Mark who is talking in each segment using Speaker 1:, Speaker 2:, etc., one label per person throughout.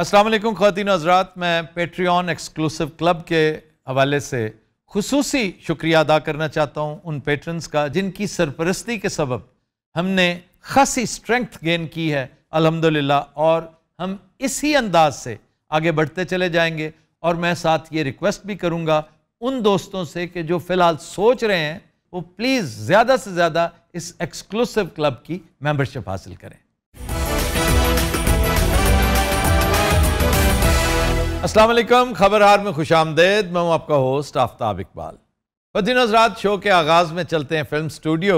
Speaker 1: असलम खातिन हजरात मैं पेट्रियन एक्सक्लूसिव क्लब के हवाले से खसूसी शुक्रिया अदा करना चाहता हूँ उन पेट्रंस का जिनकी सरपरस्ती के सबब हमने खासी स्ट्रेंथ गेन की है अल्हम्दुलिल्लाह और हम इसी अंदाज से आगे बढ़ते चले जाएंगे और मैं साथ ये रिक्वेस्ट भी करूँगा उन दोस्तों से कि जो फ़िलहाल सोच रहे हैं वो प्लीज़ ज़्यादा से ज़्यादा इस एक्सक्लूसिव क्लब की मेम्बरशिप हासिल करें असलम खबर हार में खुश आमदेद मैं हूँ आपका होस्ट आफ्ताब इकबाल फतिन हजरात शो के आगाज़ में चलते हैं फिल्म स्टूडियो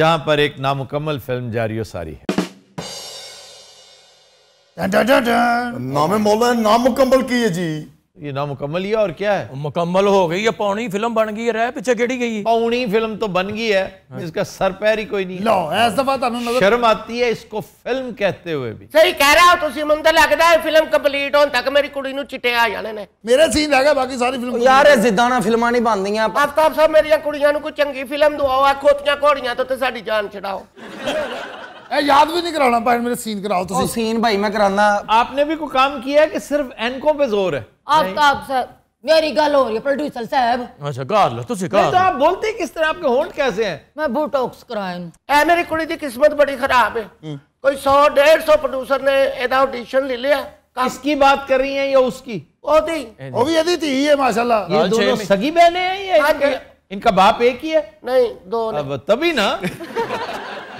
Speaker 1: जहाँ पर एक नामुकम्मल फिल्म जारी सारी है नामुकम्मल की है जी ये नामुकम्मल ही है और क्या है मुकम्मल हो गई है पौनी फिल्म बन गई है रह पीछे केड़ी गई पौनी फिल्म तो बन गई है हाँ। इसका सर पैर ही कोई नहीं लो इस दफा ਤੁਹਾਨੂੰ ਨਜ਼ਰ ਸ਼ਰਮ ਆਤੀ ਹੈ ਇਸਕੋ ਫਿਲਮ ਕਹਤੇ ਹੋਏ ਵੀ ਸਹੀ ਕਹਿ ਰਹੇ ਹੋ ਤੁਸੀਂ ਮੈਨੂੰ ਤਾਂ ਲੱਗਦਾ ਹੈ ਫਿਲਮ
Speaker 2: ਕੰਪਲੀਟ ਹੋਣ ਤੱਕ ਮੇਰੀ ਕੁੜੀ ਨੂੰ ਚਿੱਟੇ ਆ ਜਾਣੇ ਨੇ ਮੇਰੇ ਸੀਨ ਹੈਗਾ ਬਾਕੀ ਸਾਰੀ ਫਿਲਮ ਯਾਰ ਇਹ
Speaker 1: ਜ਼ਿੱਦਾਂ ਫਿਲਮਾਂ ਨਹੀਂ
Speaker 2: ਬਣਦੀਆਂ ਆਫਤਾਬ ਸਾਹਿਬ ਮੇਰੀਆਂ ਕੁੜੀਆਂ ਨੂੰ ਕੋਈ ਚੰਗੀ ਫਿਲਮ ਦਵਾਓ ਆ ਖੋਤੀਆਂ ਘੋੜੀਆਂ ਤੋਂ ਤੇ ਸਾਡੀ ਜਾਨ ਛਡਾਓ
Speaker 3: ਐ ਯਾਦ ਵੀ ਨਹੀਂ ਕਰਾਉਣਾ ਭਾਈ ਮੇਰੇ ਸੀਨ ਕਰਾਓ ਤੁਸੀਂ ਉਹ ਸੀਨ ਭਾਈ ਮੈਂ ਕਰਾਣਾ ਆਪਨੇ ਵੀ ਕੋਈ ਕੰਮ
Speaker 1: ਕੀਆ ਕਿ ਸਿਰਫ ਐਨਕੋ पे जोर है
Speaker 3: आपका आप
Speaker 4: सर मेरी गल हो रही है प्रोड्यूसर साहब
Speaker 1: अच्छा
Speaker 5: कर लो ਤੁਸੀਂ ਕਰ ਤਾਂ
Speaker 4: ਆਪ ਬੋਲਤੇ ਕਿਸ ਤਰ੍ਹਾਂ ਆਪਕੇ ਹੋਂਠ कैसे हैं मैं ਬੋਟੌਕਸ ਕਰਾਇਆ ਐ ਮੇਰੀ ਕੁੜੀ
Speaker 2: ਦੀ ਕਿਸਮਤ ਬੜੀ ਖਰਾਬ ਹੈ ਕੋਈ 100 150 ਪ੍ਰੋਡਿਊਸਰ ਨੇ ਇਹਦਾ ਆਡੀਸ਼ਨ ਲੈ ਲਿਆ किसकी बात कर रही हैं या उसकी ओदी वो भी यदि थी है माशाल्लाह ये दोनों सगी बहनें हैं
Speaker 1: ये इनका बाप एक ही है नहीं दो तभी ना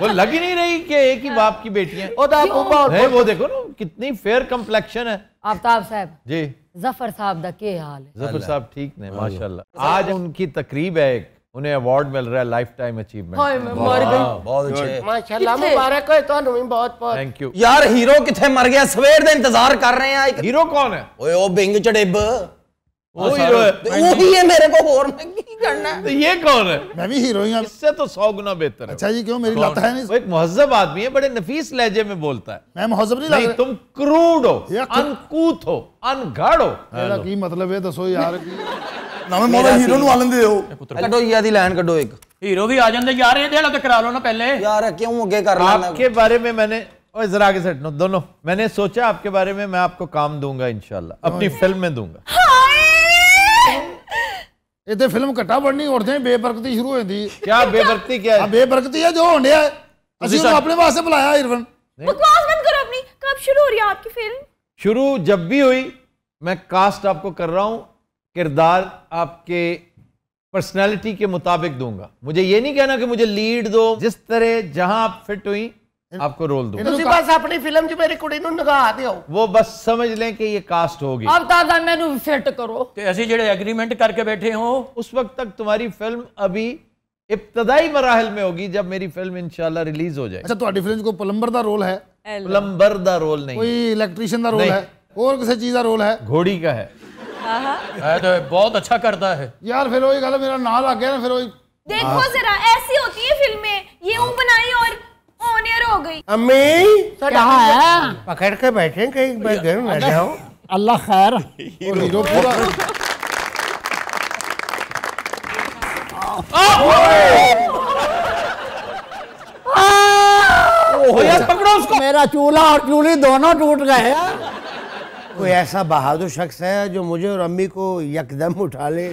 Speaker 1: वो लग ही नहीं रही कि एक ही बाप की बेटी तो है और आप उबा और वो देखो ना कितनी फेयर कम्प्लेक्शन है
Speaker 4: आफ्ताब साहब जी जफर साहब का के हाल है
Speaker 1: जफर साहब ठीक ने माशाल्लाह आज उनकी तकरीब है एक उन्हें अवार्ड मिल रहा है लाइफ टाइम अचीवमेंट बहुत अच्छे
Speaker 3: माशाल्लाह मुबारक
Speaker 2: हो ਤੁਹਾਨੂੰ ਵੀ ਬਹੁਤ ਬਹੁਤ ਥੈਂਕ ਯੂ
Speaker 1: ਯਾਰ ਹੀਰੋ ਕਿੱਥੇ ਮਰ ਗਿਆ ਸਵੇਰ ਦੇ ਇੰਤਜ਼ਾਰ ਕਰ ਰਹੇ
Speaker 3: ਆ ਹੀਰੋ ਕੌਣ ਹੈ ਓਏ ਉਹ ਬਿੰਗ ਚੜੇਬ हाँ, हाँ
Speaker 1: तो, तो सौ गुना बेहतर अच्छा, आदमी है बड़े नफीस लहजे में बोलता है मैं महजब नहीं, तुम क्रूड हो तो- अनकूत हो अनगढ़ हो
Speaker 3: मतलब दसो यार
Speaker 1: में मैंने जरा दोनों मैंने सोचा आपके बारे में मैं आपको काम दूंगा इंशाल्लाह हाँ अपनी फिल्म में दूंगा ਇਹ फिल्म घटा बननी ਬਣਨੀ बेबरकती शुरू हो जाती क्या बेबरकती क्या है बेबरकती है जो हो ਹੈ ਜੋ ਹੋਣ ਡਿਆ
Speaker 6: ਅਸੀਂ ਉਹਨੂੰ ਆਪਣੇ ਵਾਸਤੇ
Speaker 7: बकवास बंद करो अपनी कब शुरू हो रही है आपकी फिल्म
Speaker 1: शुरू जब भी हुई मैं कास्ट आपको कर रहा हूं किरदार आपके पर्सनालिटी के मुताबिक दूंगा मुझे ये नहीं कहना कि मुझे लीड दो जिस तरह जहां आप फिट हुई आपको रोल दो ਤੁਸੀਂ ਬਸ
Speaker 2: ਆਪਣੀ ਫਿਲਮ 'ਚ ਮੇਰੀ ਕੁੜੀ ਨੂੰ ਨਗਾ ਦਿਓ
Speaker 1: ਉਹ ਬਸ ਸਮਝ ਲੈ ਕਿ ਇਹ ਕਾਸਟ ਹੋ ਗਈ ਅਬ
Speaker 4: ਦਾਦਾ ਮੈਨੂੰ ਫਿੱਟ ਕਰੋ
Speaker 1: ਤੇ ਅਸੀਂ ਜਿਹੜੇ ਐਗਰੀਮੈਂਟ ਕਰਕੇ ਬੈਠੇ ਹੋ ਉਸ ਵਕਤ ਤੱਕ ਤੁਹਾਡੀ ਫਿਲਮ ਅਭੀ इब्तदाई मराहल में होगी जब मेरी फिल्म इंशाल्लाह रिलीज हो जाए अच्छा तो फिल्म को प्लम्बर का रोल है प्लम्बर का रोल नहीं कोई इलेक्ट्रीशियन का रोल है
Speaker 6: और किसी चीज का रोल है
Speaker 8: घोड़ी का है है तो बहुत अच्छा करता है
Speaker 6: यार फिर वही
Speaker 7: गल मेरा नाम लग गया ना फिर वही देखो हाँ। जरा ऐसी होती है फिल्में ये हूं बनाई और हो गई
Speaker 2: अम्मी क्या है पकड़ के बैठे घर में
Speaker 6: अल्लाह खैर
Speaker 2: पकड़ो उसको मेरा चूल्हा और चूल्ही दोनों टूट गए कोई ऐसा बहादुर शख्स है जो मुझे और अम्मी को यकदम उठा ले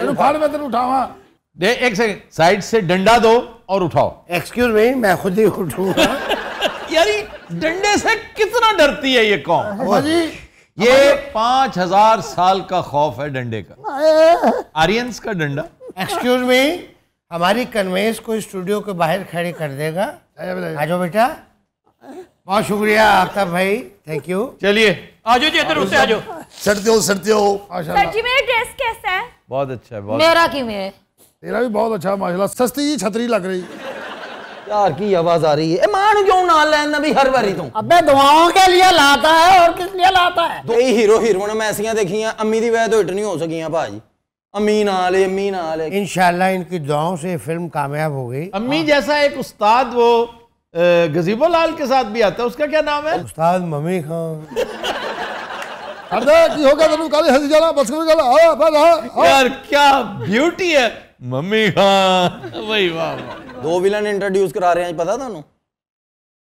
Speaker 1: फाड़ में तो उठावा हाँ। दे एक सेकंड साइड से डंडा दो और उठाओ एक्सक्यूज मी मैं खुद ही उठूंगा यार डंडे से कितना डरती है ये कौन हाँ जी ये पांच हजार साल का खौफ है डंडे का हाँ। आर्यंस का डंडा
Speaker 2: एक्सक्यूज मी हमारी कन्वेंस को स्टूडियो के बाहर खड़े कर देगा आ जाओ बेटा बहुत शुक्रिया आफ्ताब भाई थैंक यू चलिए
Speaker 1: आज जी इधर
Speaker 7: उठते आ जाओ
Speaker 6: सड़ते हो सड़ते हो
Speaker 7: सर जी मेरा ड्रेस कैसा है
Speaker 1: बहुत अच्छा है
Speaker 6: बहुत मेरा क्यों मेरे तेरा भी बहुत अच्छा माशाल्लाह सस्ती जी छतरी लग रही यार की
Speaker 3: आवाज आ रही है मान क्यों
Speaker 6: ना लेना भी हर बारी तू अबे दुआओं के लिए लाता है और
Speaker 4: किस लिए लाता है
Speaker 3: कई हीरो हीरोइन मैं ऐसी देखी देखियां अम्मी की वजह तो हिट नहीं हो सकी भाजी अम्मी ना
Speaker 2: ले अम्मी ना ले इंशाल्लाह इनकी दुआओं से फिल्म कामयाब हो गई अम्मी हाँ। जैसा एक उस्ताद वो
Speaker 1: गजीबो लाल के साथ भी आता है उसका क्या नाम है उस्ताद मम्मी खान अरे की हो गया तेन कल हसी जाना बस कर यार क्या ब्यूटी है मम्मी खान हाँ। वही वाह
Speaker 3: दो विलन इंट्रोड्यूस करा रहे हैं पता थानू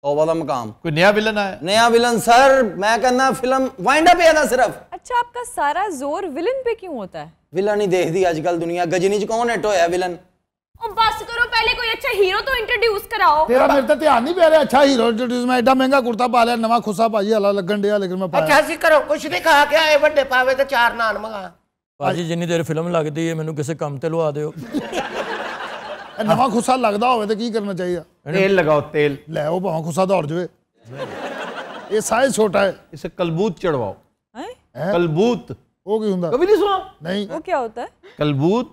Speaker 3: तौबा का मकाम कोई नया विलन आया नया विलन सर मैं कहना फिल्म वाइंड अप है ना सिर्फ
Speaker 9: अच्छा आपका सारा जोर विलन पे क्यों होता है
Speaker 3: विलन ही देखदी आजकल दुनिया गजनी च कौन हिट होया विलन
Speaker 9: बस करो पहले कोई अच्छा हीरो तो इंट्रोड्यूस कराओ
Speaker 6: तेरा मेरे तो ध्यान नहीं पा रहा अच्छा हीरो इंट्रोड्यूस मैं एडा महंगा कुर्ता पा लिया नवा खुसा पाई हला लगन डया लेकिन मैं पाया अच्छा
Speaker 2: सी करो कुछ नहीं खा के आए बड़े पावे तो चार नान मंगा
Speaker 10: ਭਾਜੀ ਜਿੰਨੀ ਦੇਰ ਫਿਲਮ ਲੱਗਦੀ ਹੈ ਮੈਨੂੰ
Speaker 6: ਕਿਸੇ ਕੰਮ ਤੇ ਲਵਾ ਦਿਓ ਇਹ ਨਵਾਂ ਖੁੱਸਾ ਲੱਗਦਾ ਹੋਵੇ ਤੇ ਕੀ ਕਰਨਾ ਚਾਹੀਦਾ ਤੇਲ ਲਗਾਓ ਤੇਲ ਲੈ ਉਹ ਭਾਂ ਖੁੱਸਾ ਦੌੜ ਜਵੇ ਇਹ ਸਾਇਜ਼ ਛੋਟਾ ਹੈ ਇਸੇ ਕਲਬੂਤ
Speaker 1: ਚੜਵਾਓ ਹੈ ਕਲਬੂਤ वो क्यों होता कभी नहीं
Speaker 9: सुना नहीं वो क्या होता है
Speaker 1: कलबूत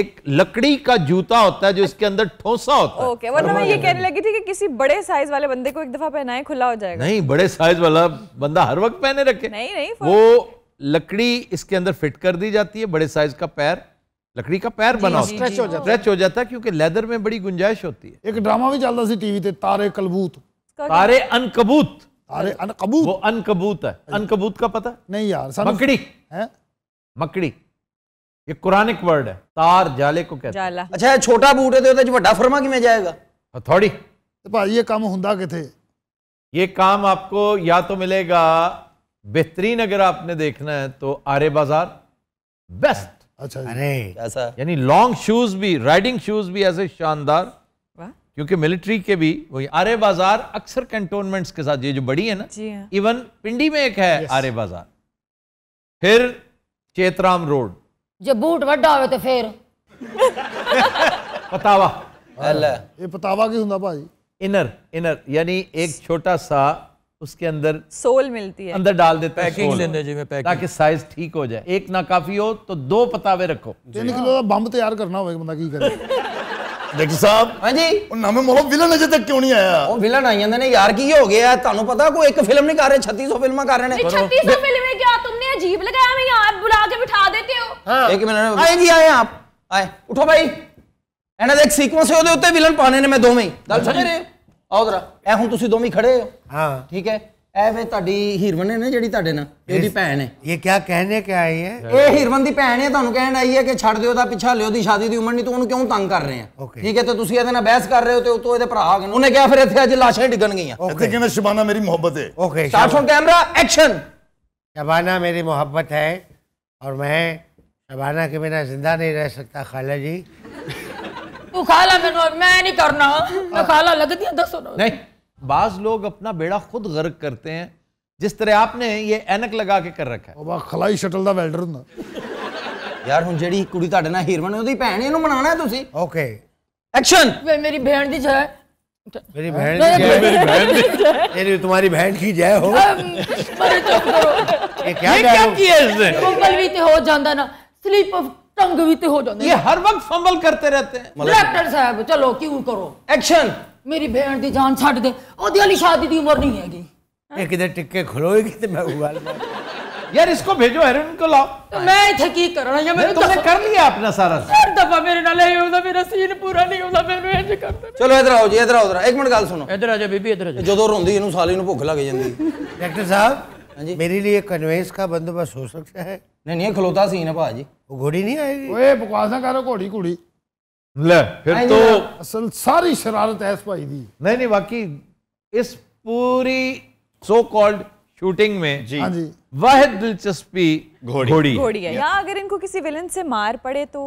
Speaker 1: एक लकड़ी का जूता होता है जो इसके अंदर ठोसा होता है ओके वरना मैं ये कहने
Speaker 9: लगी थी कि किसी बड़े साइज वाले बंदे को एक दफा पहनाए खुला हो जाएगा नहीं
Speaker 1: बड़े साइज वाला बंदा हर वक्त पहने रखे नहीं नहीं वो लकड़ी इसके अंदर फिट कर दी जाती है बड़े साइज का पैर लकड़ी का पैर बना स्ट्रेच हो जाता स्ट्रेच हो जाता है क्योंकि लेदर में बड़ी गुंजाइश होती है एक ड्रामा भी चलता सी टीवी तारे कलबूत तारे अनकबूत तारे अनकबूत वो अनकबूत है अनकबूत का पता नहीं यार मकड़ी है मकड़ी ये कुरानिक वर्ड है तार जाले को कहते
Speaker 3: हैं अच्छा छोटा बूट है तो बड़ा ਚ ਵੱਡਾ ਫਰਮਾ जाएगा ਜਾਏਗਾ तो भाई ये काम ਕੰਮ ਹੁੰਦਾ थे
Speaker 1: ये काम आपको या तो मिलेगा बेहतरीन अगर आपने देखना है तो आरे बाजार बेस्ट अच्छा अरे ऐसा यानी लॉन्ग शूज भी राइडिंग शूज भी ऐसे शानदार क्योंकि मिलिट्री के भी वही आरे बाजार अक्सर कंटोनमेंट्स के साथ ये जो बड़ी है ना इवन हाँ। पिंडी में एक है आरे बाजार फिर चेतराम रोड
Speaker 4: जब बूट वड्डा हो तो फिर
Speaker 1: पतावा ये
Speaker 4: पतावा की सुनदा
Speaker 1: भाई इनर इनर यानी एक छोटा सा उसके अंदर सोल मिलती है अंदर डाल देते पैकिंग जिंदगी में पैकिंग ताकि साइज ठीक हो जाए एक ना काफी हो तो दो पतावे रखो
Speaker 3: तीन किलो का बम तैयार करना होगा बंदा की करे
Speaker 1: ਡਾਕਟਰ ਸਾਹਿਬ ਹਾਂਜੀ ਉਹ ਨਾਮੇ ਮੋਲੋ ਵਿਲਨ
Speaker 3: ਅਜੇ ਤੱਕ ਕਿਉਂ ਨਹੀਂ ਆਇਆ ਉਹ ਵਿਲਨ ਆਈ ਜਾਂਦੇ ਨੇ ਯਾਰ ਕੀ ਹੋ ਗਿਆ ਤੁਹਾਨੂੰ ਪਤਾ ਕੋਈ ਇੱਕ ਫਿਲਮ ਨਹੀਂ ਕਰ ਰਹੇ 3600 ਫਿਲਮਾਂ ਕਰ ਰਹੇ ਨੇ 3600
Speaker 9: ਫਿਲਮਾਂ ਕਿਉਂ ਤੁਮਨੇ ਅਜੀਬ ਲਗਾਇਆ ਮੈਂ ਆਪ ਬੁਲਾ ਕੇ ਬਿਠਾ ਦੇਤੇ ਹੋ
Speaker 3: ਹਾਂ ਇੱਕ ਮਿੰਟ ਆਏ ਜੀ ਆਏ ਆਪ ਆਏ ਉਠੋ ਭਾਈ ਇਹਨਾਂ ਦਾ ਇੱਕ ਸੀਕੁਐਂਸ ਹੈ ਉਹਦੇ ਉੱਤੇ ਵਿਲਨ ਪਾਣੇ ਨੇ ਮੈਂ ਦੋਵੇਂ ਗੱਲ ਸਮਝ ਰਹੇ ਹੋ ਆਓ ਜਰਾ ਐ ਹੁਣ ਤੁਸੀਂ ਦੋਵੇਂ ਖੜੇ ਹੋ हाँ ठीक है ਐਵੇਂ ਤੁਹਾਡੀ ਹੀਰਵਨ ਹੈ ਨਾ ਜਿਹੜੀ ਤੁਹਾਡੇ ਨਾਲ ਇਹਦੀ ਭੈਣ ਹੈ ਇਹ ਕੀ ਕਹਿਣੇ ਕਿ ਆਈ ਹੈ ਇਹ ਹੀਰਵਨ ਦੀ ਭੈਣ ਹੈ ਤੁਹਾਨੂੰ ਕਹਿਣ ਆਈ ਹੈ ਕਿ ਛੱਡ ਦਿਓ ਦਾ ਪਿੱਛਾ ਲਿਓ ਦੀ ਸ਼ਾਦੀ ਦੀ ਉਮਰ ਨਹੀਂ ਤੂੰ ਉਹਨੂੰ ਕਿਉਂ ਤੰਗ ਕਰ ਰਹੇ ਆ ਠੀਕ ਹੈ ਤੇ ਤੁਸੀਂ ਇਹਦੇ ਨਾਲ ਬਹਿਸ ਕਰ ਰਹੇ ਹੋ ਤੇ ਉਤੋਂ ਇਹਦੇ ਭਰਾ ਆ ਗਏ ਉਹਨੇ ਕਿਹਾ ਫਿਰ ਇੱਥੇ ਅੱਜ ਲਾਸ਼ਾਂ ਡਿੱਗਣ ਗਈਆਂ ਇੱਥੇ ਕਹਿੰਦਾ ਸ਼ਬਾਨਾ ਮੇਰੀ ਮੁਹੱਬਤ ਹੈ okay start frame camera action
Speaker 2: Shabana मेरी मोहब्बत है और मैं शबाना के बिना जिंदा
Speaker 1: नहीं रह सकता खाला जी
Speaker 4: तू खाला मैं मैं नहीं करना मैं खाला लगती है दसो नहीं
Speaker 1: बाज लोग अपना बेड़ा खुद गर्क करते हैं जिस तरह आपने ये एनक लगा के कर रखा है ਬਾ ਖਲਾਈ ਸ਼ਟਲ ਦਾ ਵੈਲਡਰ ਹੁੰਦਾ ਯਾਰ ਹੁਣ ਜਿਹੜੀ ਕੁੜੀ
Speaker 3: ਤੁਹਾਡੇ भैन इन बना ਭੈਣ ਇਹਨੂੰ ਬਣਾਣਾ ਤੁਸੀਂ ਓਕੇ ਐਕਸ਼ਨ ਵੇ ਮੇਰੀ मेरी बहन की जय
Speaker 2: मेरी बहन मेरी तुम्हारी बहन की जय हो
Speaker 4: मरे चुप
Speaker 2: करो ये क्या क्या किया इसने फंबल
Speaker 4: भी तो हो जाता ना स्लीप ऑफ टंग भी तो हो जाता ये हर वक्त फंबल करते रहते हैं डायरेक्टर साहब चलो क्यों करो एक्शन ਮੇਰੀ ਭੈਣ ਦੀ ਜਾਨ ਛੱਡ ਦੇ ਉਹਦੀ ਵਾਲੀ ਸ਼ਾਦੀ ਦੀ ਉਮਰ नहीं ਹੈਗੀ
Speaker 2: ਇਹ ਕਿਤੇ ਟਿੱਕੇ ਖਲੋਏਗੀ ਤੇ ਮੈਂ
Speaker 1: ਉਗਾਲ यार इसको भेजो हेरोइन को लाओ
Speaker 4: तो मैं इथे की करना या मैं तुमने कर लिया अपना सारा हर दफा मेरे नाल ये होता मेरा सीन पूरा नहीं होता ਮੈਨੂੰ ਇੰਜ ਕਰਦਾ
Speaker 1: ਚਲੋ ਇਧਰ ਆਓ
Speaker 3: ਜੀ ਇਧਰ ਆਓ ਇਧਰ ਇੱਕ ਮਿੰਟ ਗੱਲ ਸੁਣੋ ਇਧਰ ਆ ਜਾ ਬੀਬੀ ਇਧਰ ਆ ਜਾ ਜਦੋਂ ਰੋਂਦੀ ਇਹਨੂੰ ਸਾਲੀ ਨੂੰ ਭੁੱਖ ਲੱਗ ਜਾਂਦੀ ਡਾਕਟਰ ਸਾਹਿਬ
Speaker 2: मेरे लिए कन्वेंस का बंदोबस्त हो सकता है नहीं नहीं खलोता सीन है भाजी वो घोड़ी नहीं आएगी ओए
Speaker 6: बकवास ना करो घोड़ी घोड़ी
Speaker 1: ले
Speaker 8: फिर तो
Speaker 6: असल सारी शरारत ऐस भाई दी
Speaker 1: नहीं नहीं बाकी इस पूरी सो कॉल्ड शूटिंग में जी जी वह दिलचस्पी घोड़ी घोड़ी घोड़ी है यहाँ
Speaker 9: अगर इनको किसी विलन से मार पड़े
Speaker 7: तो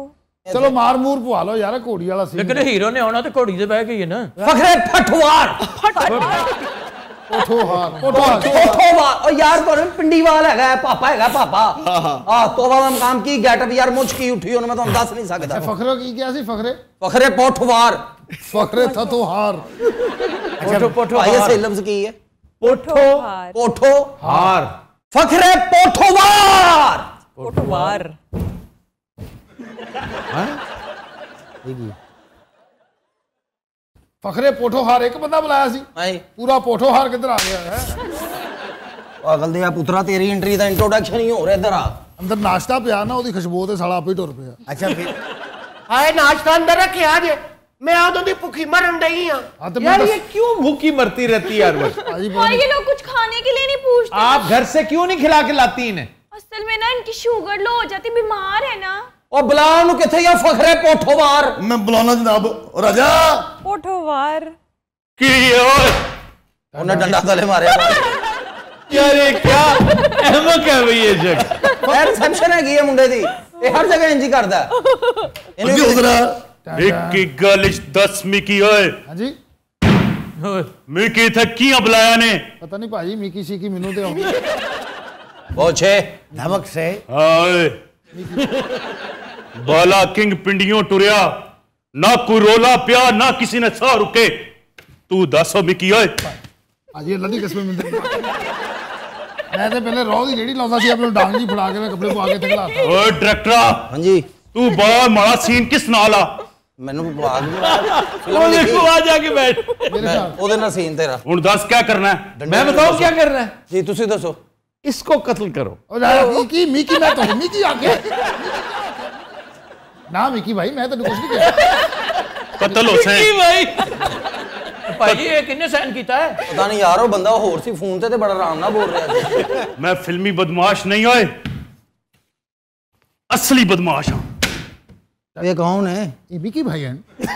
Speaker 6: चलो मार मूर पुआ लो यार घोड़ी वाला सीन
Speaker 1: लेकिन हीरो ने आना तो घोड़ी से बह के है ना फखरे
Speaker 3: फटवार ਉਠੋ ਹਾਰ ਉਠੋ ਹਾਰ ਉਹ ਯਾਰ ਤੁਹਾਨੂੰ ਪਿੰਡੀਵਾਲ ਹੈਗਾ ਪਾਪਾ ਹੈਗਾ ਪਾਪਾ ਆ ਤੋਬਾ ਦਾ ਮਕਾਮ ਕੀ ਗੈਟਅਪ ਯਾਰ ਮੁੱਛ ਕੀ ਉੱਠੀ ਉਹਨੂੰ ਮੈਂ ਤੁਹਾਨੂੰ ਦੱਸ ਨਹੀਂ ਸਕਦਾ ਫਖਰੇ ਕੀ ਕਿਹਾ ਸੀ ਫਖਰੇ
Speaker 6: ਫਖਰੇ ਪੋਠਵਾਰ
Speaker 3: ਫਖਰੇ ਥਤੋ ਹਾਰ ਅੱਛਾ ਪੋਠੋ ਹਾਰ ਇਹ ਸਹੀ ਲਫ਼ਜ਼ ਕੀ ਹੈ ਪੋਠੋ ਪੋਠੋ ਹਾਰ ਫਖਰੇ
Speaker 4: ਪੋਠਵਾਰ
Speaker 1: ਪੋਠਵਾਰ
Speaker 6: ਹਾਂ ਇਹ ਕੀ फखरे पोठोहार एक बंदा बुलाया सी पूरा पोठोहार किधर आ गया है
Speaker 3: पागल दिया पुत्रा तेरी एंट्री दा इंट्रोडक्शन ही हो रहा इधर आ अंदर नाश्ता पिया ना ओदी खुशबू ते साला आप ही टर पिया अच्छा फिर आए नाश्ता अंदर रख आ मैं आ हाँ, तो दी भूखी मरण दई हां
Speaker 1: यार ये क्यों भूखी मरती रहती है हर
Speaker 7: भाई ये लोग कुछ खाने के लिए नहीं पूछते आप घर से
Speaker 1: क्यों नहीं खिला के लाती इन्हें
Speaker 7: असल में ना इनकी शुगर लो हो जाती बीमार है ना ਉਹ ਬੁਲਾਉਣ
Speaker 3: ਨੂੰ ਕਿੱਥੇ ਆ ਫਖਰੇ ਪੋਠੋਵਾਰ ਮੈਂ ਬੁਲਾਉਣਾ ਜਨਾਬ ਰਾਜਾ
Speaker 9: ਪੋਠੋਵਾਰ
Speaker 3: ਕੀ ਓਏ ਉਹਨੇ ਡੰਡਾ ਥਲੇ ਮਾਰਿਆ ਯਾਰ ਇਹ ਕੀ ਅਹਿਮਕ ਹੈ ਬਈ ਇਹ ਜਗ ਯਾਰ ਸੈਂਸ਼ਨ ਹੈਗੀ ਹੈ ਮੁੰਡੇ ਦੀ ਇਹ ਹਰ ਜਗ੍ਹਾ ਇੰਜ ਹੀ ਕਰਦਾ
Speaker 8: ਇਹਨੂੰ ਉਧਰਾ ਇੱਕ ਹੀ ਗੱਲ 10 ਮਿਕੀ ਓਏ ਹਾਂਜੀ ਮਿਕੀ ਥੱਕੀਆਂ ਬੁਲਾਇਆ ਨੇ
Speaker 6: ਪਤਾ ਨਹੀਂ ਭਾਜੀ ਮਿਕੀ ਸੀ ਕੀ ਮੈਨੂੰ ਤੇ ਆਉਂਦੀ
Speaker 8: ਬਹੁਤ ਛੇ ਧਮਕ ਸੇ ਓਏ बाला किंग पिंडियों टुरिया ना कोई रोला पिया ना किसी ने साह रुके तू दस मिकी ओए
Speaker 6: ਅੱਜ ਇਹ ਲੱਡੀ ਕਿਸਮੇ ਮਿਲਦੀ ਮੈਂ ਤਾਂ ਪਹਿਲੇ ਰੋਹ ਦੀ ਜਿਹੜੀ ਲਾਉਂਦਾ ਸੀ ਆਪਣੇ ਡਾਂਗ ਜੀ ਫੜਾ ਕੇ ਮੈਂ ਕੱਪੜੇ ਪਵਾ ਕੇ ਤੇ ਘਲਾਤਾ
Speaker 8: ਓਏ ਡਾਇਰੈਕਟਰਾ ਹਾਂਜੀ ਤੂੰ ਬੜਾ ਮਾੜਾ ਸੀਨ ਕਿਸ ਨਾਲ ਆ ਮੈਨੂੰ ਬਵਾ ਦਿਓ ਉਹ ਦੇਖੋ ਆ
Speaker 3: ਜਾ ਕੇ ਬੈਠ ਉਹਦੇ ਨਾਲ ਸੀਨ ਤੇਰਾ ਹੁਣ ਦੱਸ ਕੀ ਕਰਨਾ ਹੈ ਮੈਂ ਬਤਾਉ ਕੀ ਕਰਨਾ ਹੈ ਜੀ ਤੁਸੀਂ ਦੱਸੋ इसको कत्ल करो मिकी मिकी मैं तो
Speaker 6: मिकी आके
Speaker 3: ना मिकी भाई मैं तो कुछ नहीं किया कत्ल हो मिकी भाई ਭਾਈ ਇਹ ਕਿੰਨੇ ਸਾਈਨ ਕੀਤਾ ਹੈ ਪਤਾ ਨਹੀਂ ਯਾਰ ਉਹ ਬੰਦਾ ਹੋਰ ਸੀ ਫੋਨ ਤੇ ਤੇ बड़ा आराम ना बोल रहा
Speaker 8: है मैं फिल्मी बदमाश नहीं ਓਏ असली बदमाश हूं
Speaker 3: हाँ। ये कौन है ये मिकी भाई हैं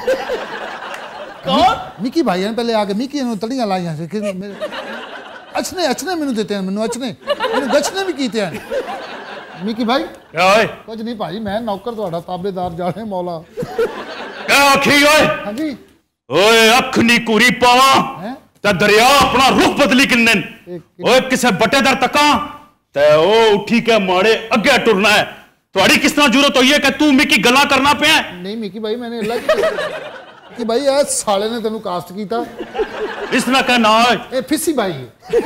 Speaker 3: कौन मिकी भाई
Speaker 6: हैं पहले आके मिकी ने तड़ियां लाई हैं अच्छने अच्छने मेनू देते हैं मेनू अच्छने અને ગચ્છને મી કી તાન મી કી ભાઈ ઓય કચ્ નહી ભાજી મે નોકર તવાડા તાબેદાર જાલે મોલા
Speaker 8: ક આખી ઓય હાજી ઓય અખ ની કુરી પા તા દરિયા અપના રૂપ બદલી કને ઓય કિસે બટેદાર તકા તા ઓ ઉઠી કે માડે અગે ટર્ના તવાડી કિસ તા જરૂરત હોઈ કે તું મિકી ગલા કરના પયા
Speaker 6: નહી મિકી ભાઈ મેને અલ્લા કી કી ભાઈ આ સાલે ને તનુ કાસ્ટ કીતા ਇਸ ਨਾ ਕਾ ਨਾ ਇਹ ਫਿੱਸੀ ਬਾਈ ਹੈ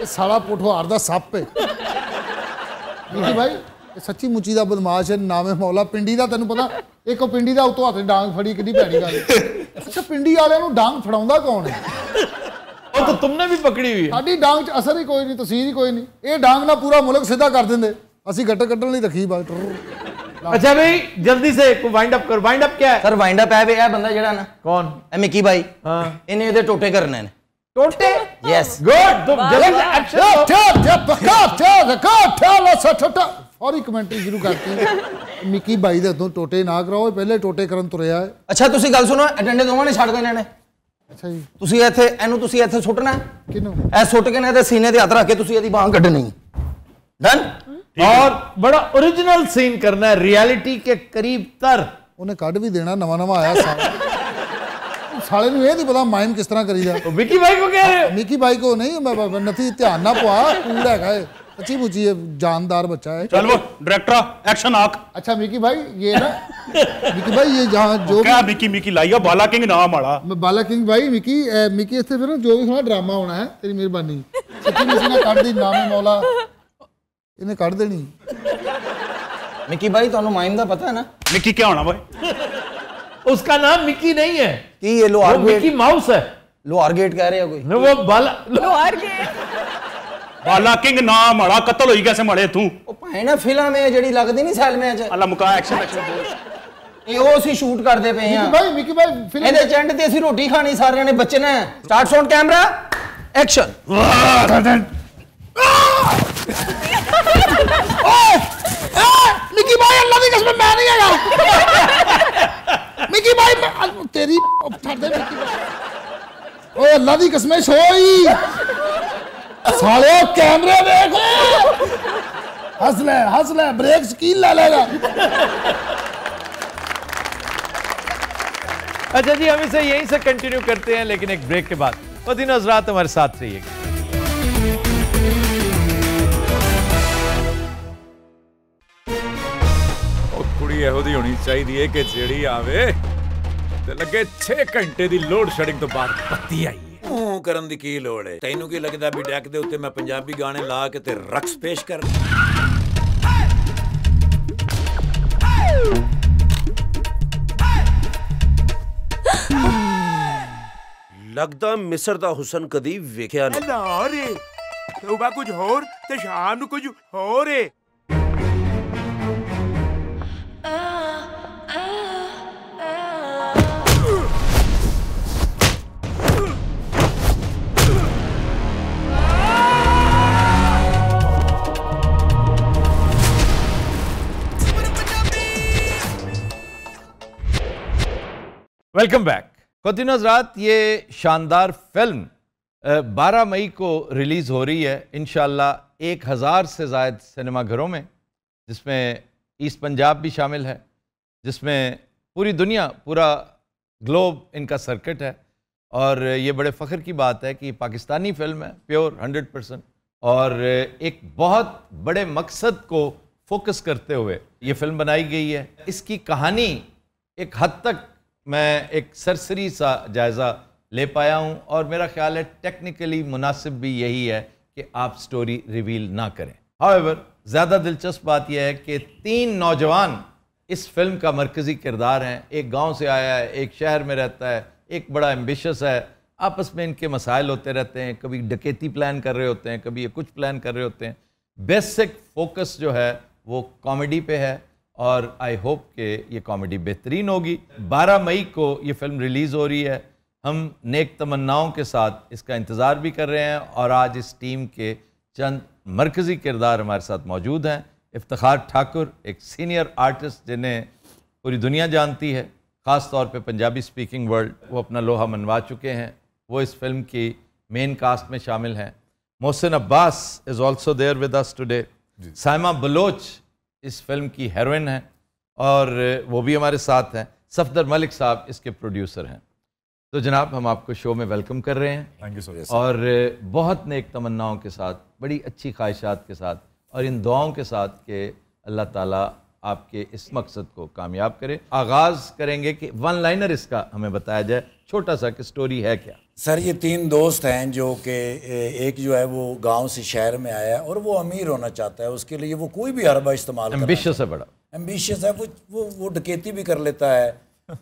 Speaker 6: ਇਹ ਸਾਲਾ ਪੋਠਵਾਰ ਦਾ ਸੱਪ ਹੈ ਮਿੱਠੀ ਬਾਈ ਇਹ ਸੱਚੀ ਮੁੱਚੀ ਦਾ ਬਦਮਾਸ਼ ਹੈ ਨਾਮੇ ਮੌਲਾ ਪਿੰਡੀ ਦਾ ਤੈਨੂੰ ਪਤਾ ਇੱਕੋ ਪਿੰਡੀ ਦਾ ਉਤੋਂ ਹੱਥ ਡਾਂਗ ਫੜੀ ਕਿੰਨੀ ਭੈੜੀ ਗੱਲ ਅੱਛਾ ਪਿੰਡੀ ਵਾਲਿਆਂ ਨੂੰ ਡਾਂਗ ਫੜਾਉਂਦਾ ਕੌਣ ਹੈ
Speaker 1: ਉਹ ਤਾਂ ਤੁਮਨੇ ਵੀ ਪਕੜੀ ਹੋਈ ਹੈ
Speaker 6: ਸਾਡੀ ਡਾਂਗ 'ਚ ਅਸਰ ਹੀ ਕੋਈ ਨਹੀਂ ਤਸਵੀਰ ਹੀ ਕੋਈ ਨਹੀਂ ਇਹ ਡਾਂਗ ਨਾਲ ਪੂਰਾ ਮੁਲਕ ਸਿੱਧਾ ਕਰ ਦਿੰਦੇ ਅਸੀਂ ਗੱਟਾ ਕੱਢਣ ਲਈ ਰੱਖੀ ਬਾਕਟਰ ਅੱਛਾ ਬਈ
Speaker 3: ਜਲਦੀ ਸੇ ਕੋ ਵਾਈਂਡ ਅਪ ਕਰ ਵਾਈਂਡ ਅਪ ਕਿਆ ਹੈ ਸਰ ਵਾਈਂਡ ਅਪ ਹੈ ਬਈ ਇਹ ਬੰਦਾ ਜਿਹੜਾ ਨਾ ਕੌਣ ਇਹ ਮਿੱਕੀ ਭਾਈ ਹਾਂ ਇਹਨੇ ਇਹਦੇ ਟੋਟੇ ਕਰਨੇ ਨੇ टोटे यस गुड तुम जल्दी से एक्शन टेल जब
Speaker 6: पका टेल का टेल सा टोटा और ही कमेंट्री शुरू करती है मिकी भाई ਦੇ ਤੋਂ
Speaker 3: ਟੋਟੇ ਨਾ ਕਰਾਓ ਪਹਿਲੇ ਟੋਟੇ ਕਰਨ ਤੁਰਿਆ ਹੈ ਅੱਛਾ ਤੁਸੀਂ ਗੱਲ ਸੁਣੋ ਅਟੈਂਡੇ ਦੋਵਾਂ ਨੇ ਛੱਡ ਦੇਣੇ ਨੇ ਅੱਛਾ ਜੀ ਤੁਸੀਂ ਇੱਥੇ ਇਹਨੂੰ ਤੁਸੀਂ ਇੱਥੇ ਸੁੱਟਣਾ ਕਿਨੂੰ ਇਹ ਸੁੱਟ ਕੇ ਨੇ ਇਹਦੇ ਸੀਨੇ ਤੇ ਹੱਥ ਰੱਖ ਕੇ ਤੁਸੀਂ ਇਹਦੀ ਬਾਹ ਕੱਢਣੀ ਡਨ और बड़ा ओरिजिनल सीन करना है रियलिटी के
Speaker 6: करीब तर उन्हें कट भी देना नवा नवा आया साले साले ਨੂੰ ਇਹ ਨਹੀਂ ਪਤਾ ਮਾਈਮ ਕਿਸ ਤਰ੍ਹਾਂ ਕਰੀਦਾ ਮਿੱਕੀ ਬਾਈ ਕੋ ਕਹਿ ਰਹੇ ਮਿੱਕੀ ਬਾਈ ਕੋ ਨਹੀਂ ਮੈਂ ਨਥੀ नथी ਨਾ ना ਕੂੜ पूरा ਇਹ अच्छी मुझी है जानदार बच्चा है चलो डायरेक्टर एक्शन आक अच्छा मिकी भाई ये
Speaker 8: ना मिकी भाई ये जहाँ जो क्या मिकी मिकी लाई है बाला किंग नाम आड़ा
Speaker 6: मैं बाला किंग भाई मिकी मिकी इससे फिर ना जो भी हमारा ड्रामा होना है तेरी मेहरबानी सच्ची मुझे ना काट दी नाम मौला
Speaker 3: ਇਹਨੇ ਕੱਢ ਦੇਣੀ मिकी भाई ਤੁਹਾਨੂੰ ਮਾਈਮ ਦਾ ਪਤਾ ਹੈ ਨਾ मिक्की क्या होना भाई उसका नाम मिक्की नहीं है कि ये वो लोहार मिक्की गेट माउस है लोहार गेट कह रहे हो कोई वो बाला
Speaker 4: लोहार
Speaker 7: के
Speaker 3: बाला किंग ना माड़ा
Speaker 8: कत्ल होई कैसे मरे तू
Speaker 3: ਉਹ ਭੈਣਾ ਫਿਲਮ ਹੈ ਜਿਹੜੀ ਲੱਗਦੀ ਨਹੀਂ ਸਾਲ ਮੈਂ ਚ अल्लाह मुका एक्शन एक्शन ਇਹ ਉਹ ਅਸੀਂ ਸ਼ੂਟ ਕਰਦੇ ਪਏ ਆ ਭਾਈ ਮਿੱਕੀ ਭਾਈ ਫਿਲਮ ਇਹਦੇ ਚੈਂਡ ਤੇ ਅਸੀਂ ਰੋਟੀ ਖਾਣੀ ਸਾਰਿਆਂ ਨੇ ਬਚਣਾ start sound camera action Mickey भाई अल्लाह की कसम मैं नहीं आया
Speaker 6: मिकी भाई तेरी छड़ मिकी अल्लाह की कसम साले कैमरे
Speaker 1: हंस ले हंस ले ब्रेक ले लेगा अच्छा जी हम इसे यहीं से कंटिन्यू करते हैं लेकिन एक ब्रेक के बाद और दिन हजरात हमारे साथ रहिएगा ਵੀ ਇਹੋ ਦੀ
Speaker 11: ਹੋਣੀ ਚਾਹੀਦੀ ਹੈ ਕਿ ਜਿਹੜੀ ਆਵੇ ਤੇ ਲੱਗੇ 6 ਘੰਟੇ ਦੀ ਲੋਡ ਸ਼ੈਡਿੰਗ ਤੋਂ ਬਾਅਦ ਪੱਤੀ
Speaker 10: ਆਈ ਉਹ ਕਰਨ ਦੀ ਕੀ ਲੋੜ ਹੈ ਤੈਨੂੰ ਕੀ ਲੱਗਦਾ ਵੀ ਡੈਕ ਦੇ ਉੱਤੇ ਮੈਂ ਪੰਜਾਬੀ ਗਾਣੇ ਲਾ ਕੇ ਤੇ ਰਕਸ ਪੇਸ਼ ਕਰ
Speaker 2: ਲੱਗਦਾ ਮਿਸਰ ਦਾ ਹੁਸਨ ਕਦੀ ਵੇਖਿਆ ਨਹੀਂ
Speaker 8: ਲਾਹੌਰ ਏ ਬਾ ਕੁਝ ਹੋਰ ਤੇ ਸ਼ਾਮ ਨੂੰ ਕੁਝ ਹੋਰ ਏ
Speaker 1: वेलकम बैक खुदी रात ये शानदार फिल्म 12 मई को रिलीज़ हो रही है इन एक हज़ार से जायद सिनेमाघरों में जिसमें ईस्ट पंजाब भी शामिल है जिसमें पूरी दुनिया पूरा ग्लोब इनका सर्किट है और ये बड़े फ़ख्र की बात है कि पाकिस्तानी फिल्म है प्योर हंड्रेड परसेंट और एक बहुत बड़े मकसद को फोकस करते हुए ये फिल्म बनाई गई है इसकी कहानी एक हद तक मैं एक सरसरी सा जायज़ा ले पाया हूँ और मेरा ख्याल है टेक्निकली मुनासिब भी यही है कि आप स्टोरी रिवील ना करें हाउएवर ज़्यादा दिलचस्प बात यह है कि तीन नौजवान इस फिल्म का मरकज़ी किरदार हैं एक गांव से आया है एक शहर में रहता है एक बड़ा एम्बिशस है आपस में इनके मसाइल होते रहते हैं कभी डकेती प्लान कर रहे होते हैं कभी ये कुछ प्लान कर रहे होते हैं बेसिक फोकस जो है वो कॉमेडी पे है और आई होप कि ये कॉमेडी बेहतरीन होगी 12 मई को ये फिल्म रिलीज़ हो रही है हम नेक तमन्नाओं के साथ इसका इंतज़ार भी कर रहे हैं और आज इस टीम के चंद मरकज़ी किरदार हमारे साथ मौजूद हैं इफ्तार ठाकुर एक सीनियर आर्टिस्ट जिन्हें पूरी दुनिया जानती है ख़ास तौर पे पंजाबी स्पीकिंग वर्ल्ड वो अपना लोहा मनवा चुके हैं वो इस फिल्म की मेन कास्ट में शामिल हैं Mohsin Abbas is also there with us today Saima Baloch इस फिल्म की हेरोइन है और वो भी हमारे साथ हैं सफदर मलिक साहब इसके प्रोड्यूसर हैं तो जनाब हम आपको शो में वेलकम कर रहे हैं थैंक यू सो मच और बहुत नेक तमन्नाओं के साथ बड़ी अच्छी ख्वाहिशात के साथ और इन दुआओं के साथ के अल्लाह ताला आपके इस मकसद को कामयाब करे आगाज़ करेंगे कि वन लाइनर इसका हमें बताया जाए छोटा सा कि स्टोरी है क्या सर ये तीन दोस्त हैं जो कि एक जो है वो गांव से शहर में आया है और वो
Speaker 10: अमीर होना चाहता है उसके लिए वो कोई भी हरबा इस्तेमाल एम्बिशियस है बड़ा एम्बिशियस है वो वो वो डकेती भी कर लेता है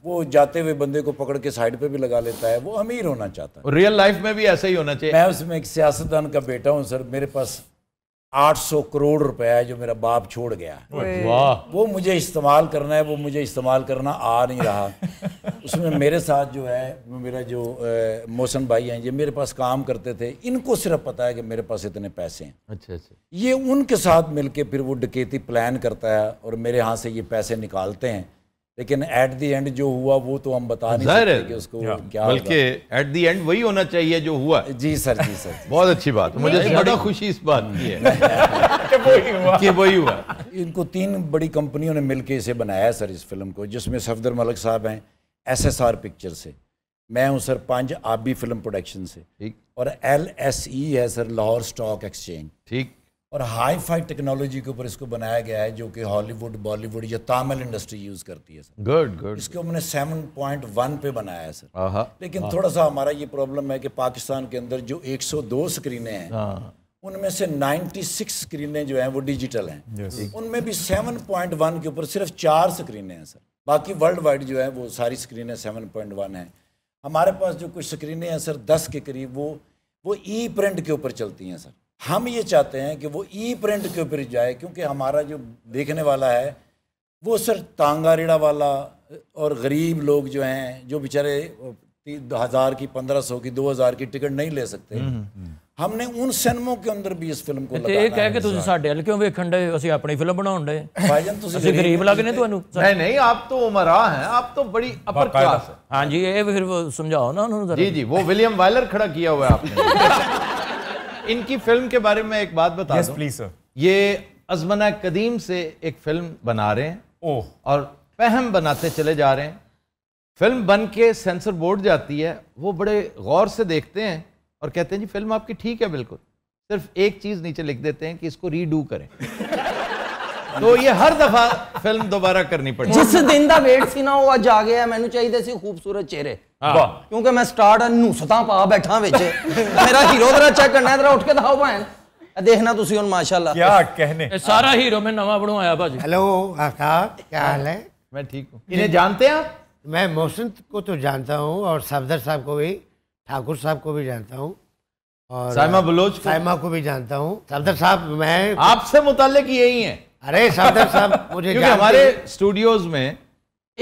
Speaker 10: वो जाते हुए बंदे को पकड़ के साइड पे भी लगा लेता है वो अमीर होना चाहता है रियल लाइफ में भी ऐसा ही होना चाहिए मैं उसमें एक सियासतदान का बेटा हूँ सर मेरे पास 800 करोड़ रुपया है जो मेरा बाप छोड़ गया वाह वो मुझे इस्तेमाल करना है वो मुझे इस्तेमाल करना आ नहीं रहा उसमें मेरे साथ जो है मेरा जो मौसम भाई हैं ये मेरे पास काम करते थे इनको सिर्फ पता है कि मेरे पास इतने पैसे हैं अच्छा अच्छा ये उनके साथ मिलके फिर वो डकेती प्लान करता है और मेरे यहाँ से ये पैसे निकालते हैं लेकिन एट दी एंड जो हुआ वो तो हम बता नहीं सकते कि उसको क्या बल्कि
Speaker 1: एट दी एंड वही होना चाहिए जो हुआ जी सर जी सर बहुत अच्छी बात मुझे बड़ा खुशी इस बात की है
Speaker 5: कि वही हुआ
Speaker 10: कि वही हुआ इनको तीन बड़ी कंपनियों ने मिलकर इसे बनाया सर इस फिल्म को जिसमें सफदर मलक साहब हैं आर पिक्चर से मैं हूँ सर पांच आबी फिल्म प्रोडक्शन से ठीक और एल एस ई है सर लाहौर स्टॉक एक्सचेंज ठीक और हाई फाई टेक्नोलॉजी के ऊपर इसको बनाया गया है जो कि हॉलीवुड बॉलीवुड या तामिल इंडस्ट्री यूज करती है
Speaker 1: गुड गुड इसको
Speaker 10: हमने सेवन पॉइंट वन पे बनाया है सर लेकिन थोड़ा सा हमारा ये प्रॉब्लम है कि पाकिस्तान के अंदर जो 102 स्क्रीनें हैं हाँ। उनमें से 96 स्क्रीनें जो हैं वो डिजिटल
Speaker 5: हैं
Speaker 10: उनमें भी सेवन पॉइंट वन के ऊपर सिर्फ चार स्क्रीनें हैं सर बाकी वर्ल्ड वाइड जो है वो सारी स्क्रीनें वन हैं हमारे पास जो कुछ स्क्रीनें हैं सर दस के करीब वो वो ई प्रिंट के ऊपर चलती हैं सर हम ये चाहते हैं कि वो ई प्रिंट के ऊपर जाए क्योंकि हमारा जो देखने वाला है वो सिर्फ तांगा रेड़ा वाला और गरीब लोग जो हैं जो बेचारे हज़ार की पंद्रह सौ की दो हज़ार की टिकट नहीं ले सकते हम्म, हम्म, हम्म। हमने उन सिनेमों के अंदर भी इस फिल्म को तो लगाना है फिल्म बना गरीब लगने नहीं,
Speaker 1: तो तो हाँ समझाओ ना उन्होंने खड़ा किया हुआ है इनकी फिल्म के बारे में एक बात बता yes, प्लीज सर ये अजमना कदीम से एक फिल्म बना रहे हैं ओह और पहम बनाते चले जा रहे हैं फिल्म बन के सेंसर बोर्ड जाती है वो बड़े गौर से देखते हैं और कहते हैं जी फिल्म आपकी ठीक है बिल्कुल सिर्फ एक चीज़ नीचे लिख देते हैं कि इसको रीडू करें तो ये हर दफा फिल्म दोबारा करनी पड़ी जिस दिन
Speaker 3: का वेट सी ना ਉਹ आ गया हाँ। मैं चाहिए ਚਾਹੀਦੇ ਸੀ ਖੂਬਸੂਰਤ ਚਿਹਰੇ ਕਿਉਂਕਿ ਮੈਂ ਸਟਾਰਟ ਨੂਸਤਾ ਪਾ ਬੈਠਾ ਵਿੱਚ ਮੇਰਾ ਹੀਰੋ ਜਰਾ ਚੈੱਕ ਕਰਨਾ ਜਰਾ ਉੱਠ ਕੇ देखना तुसी उन माशाल्लाह
Speaker 1: क्या कहने ए, सारा
Speaker 2: हीरो में नवा बनवाया भाजी हेलो आका क्या हाल है
Speaker 1: मैं ठीक हूँ इन्हें
Speaker 2: जानते हैं आप मैं मोहसिन को तो जानता हूँ और सफदर साहब को भी ठाकुर साहब को भी जानता हूँ
Speaker 1: और साइमा बलोच
Speaker 2: साइमा को भी जानता हूँ सफदर साहब मैं
Speaker 1: आपसे मुतल यही है अरे सादर साहब मुझे क्योंकि हमारे स्टूडियोज में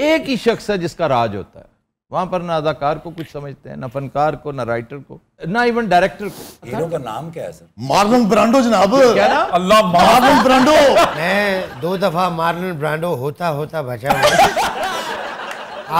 Speaker 1: एक ही शख्स है जिसका राज होता है वहां पर ना अदाकार को कुछ समझते हैं ना फनकार को ना राइटर को ना इवन डायरेक्टर को हीरो का नाम क्या है सर मार्लन
Speaker 6: ब्रांडो जनाब क्या ना
Speaker 2: अल्लाह मार्लन ब्रांडो मैं दो दफा मार्लन ब्रांडो होता होता बचा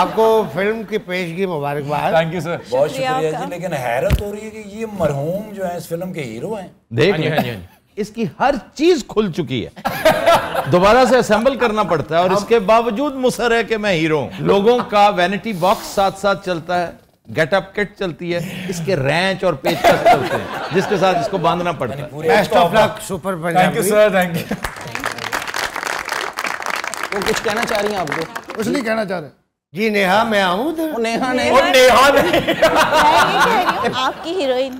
Speaker 2: आपको फिल्म की पेशगी मुबारकबाद थैंक यू सर बहुत शुक्रिया जी लेकिन हैरत
Speaker 10: हो रही है कि ये मरहूम जो है इस फिल्म के हीरो हैं देख हाँ
Speaker 1: इसकी हर चीज खुल चुकी है दोबारा से असेंबल करना पड़ता है और इसके बावजूद मुसर है कि मैं हीरो हूं लोगों का वैनिटी बॉक्स साथ साथ चलता है गेटअप किट चलती है इसके रैंच और पेचकश चलते हैं जिसके साथ इसको बांधना पड़ता है best of luck
Speaker 3: super thank you sir thank you वो कुछ कहना चाह रही हैं आपको
Speaker 2: कुछ नहीं कहना चाह रहे जी नेहा मैं आऊँ नेहा नहीं नेहा
Speaker 11: नहीं
Speaker 2: आपकी हीरोइन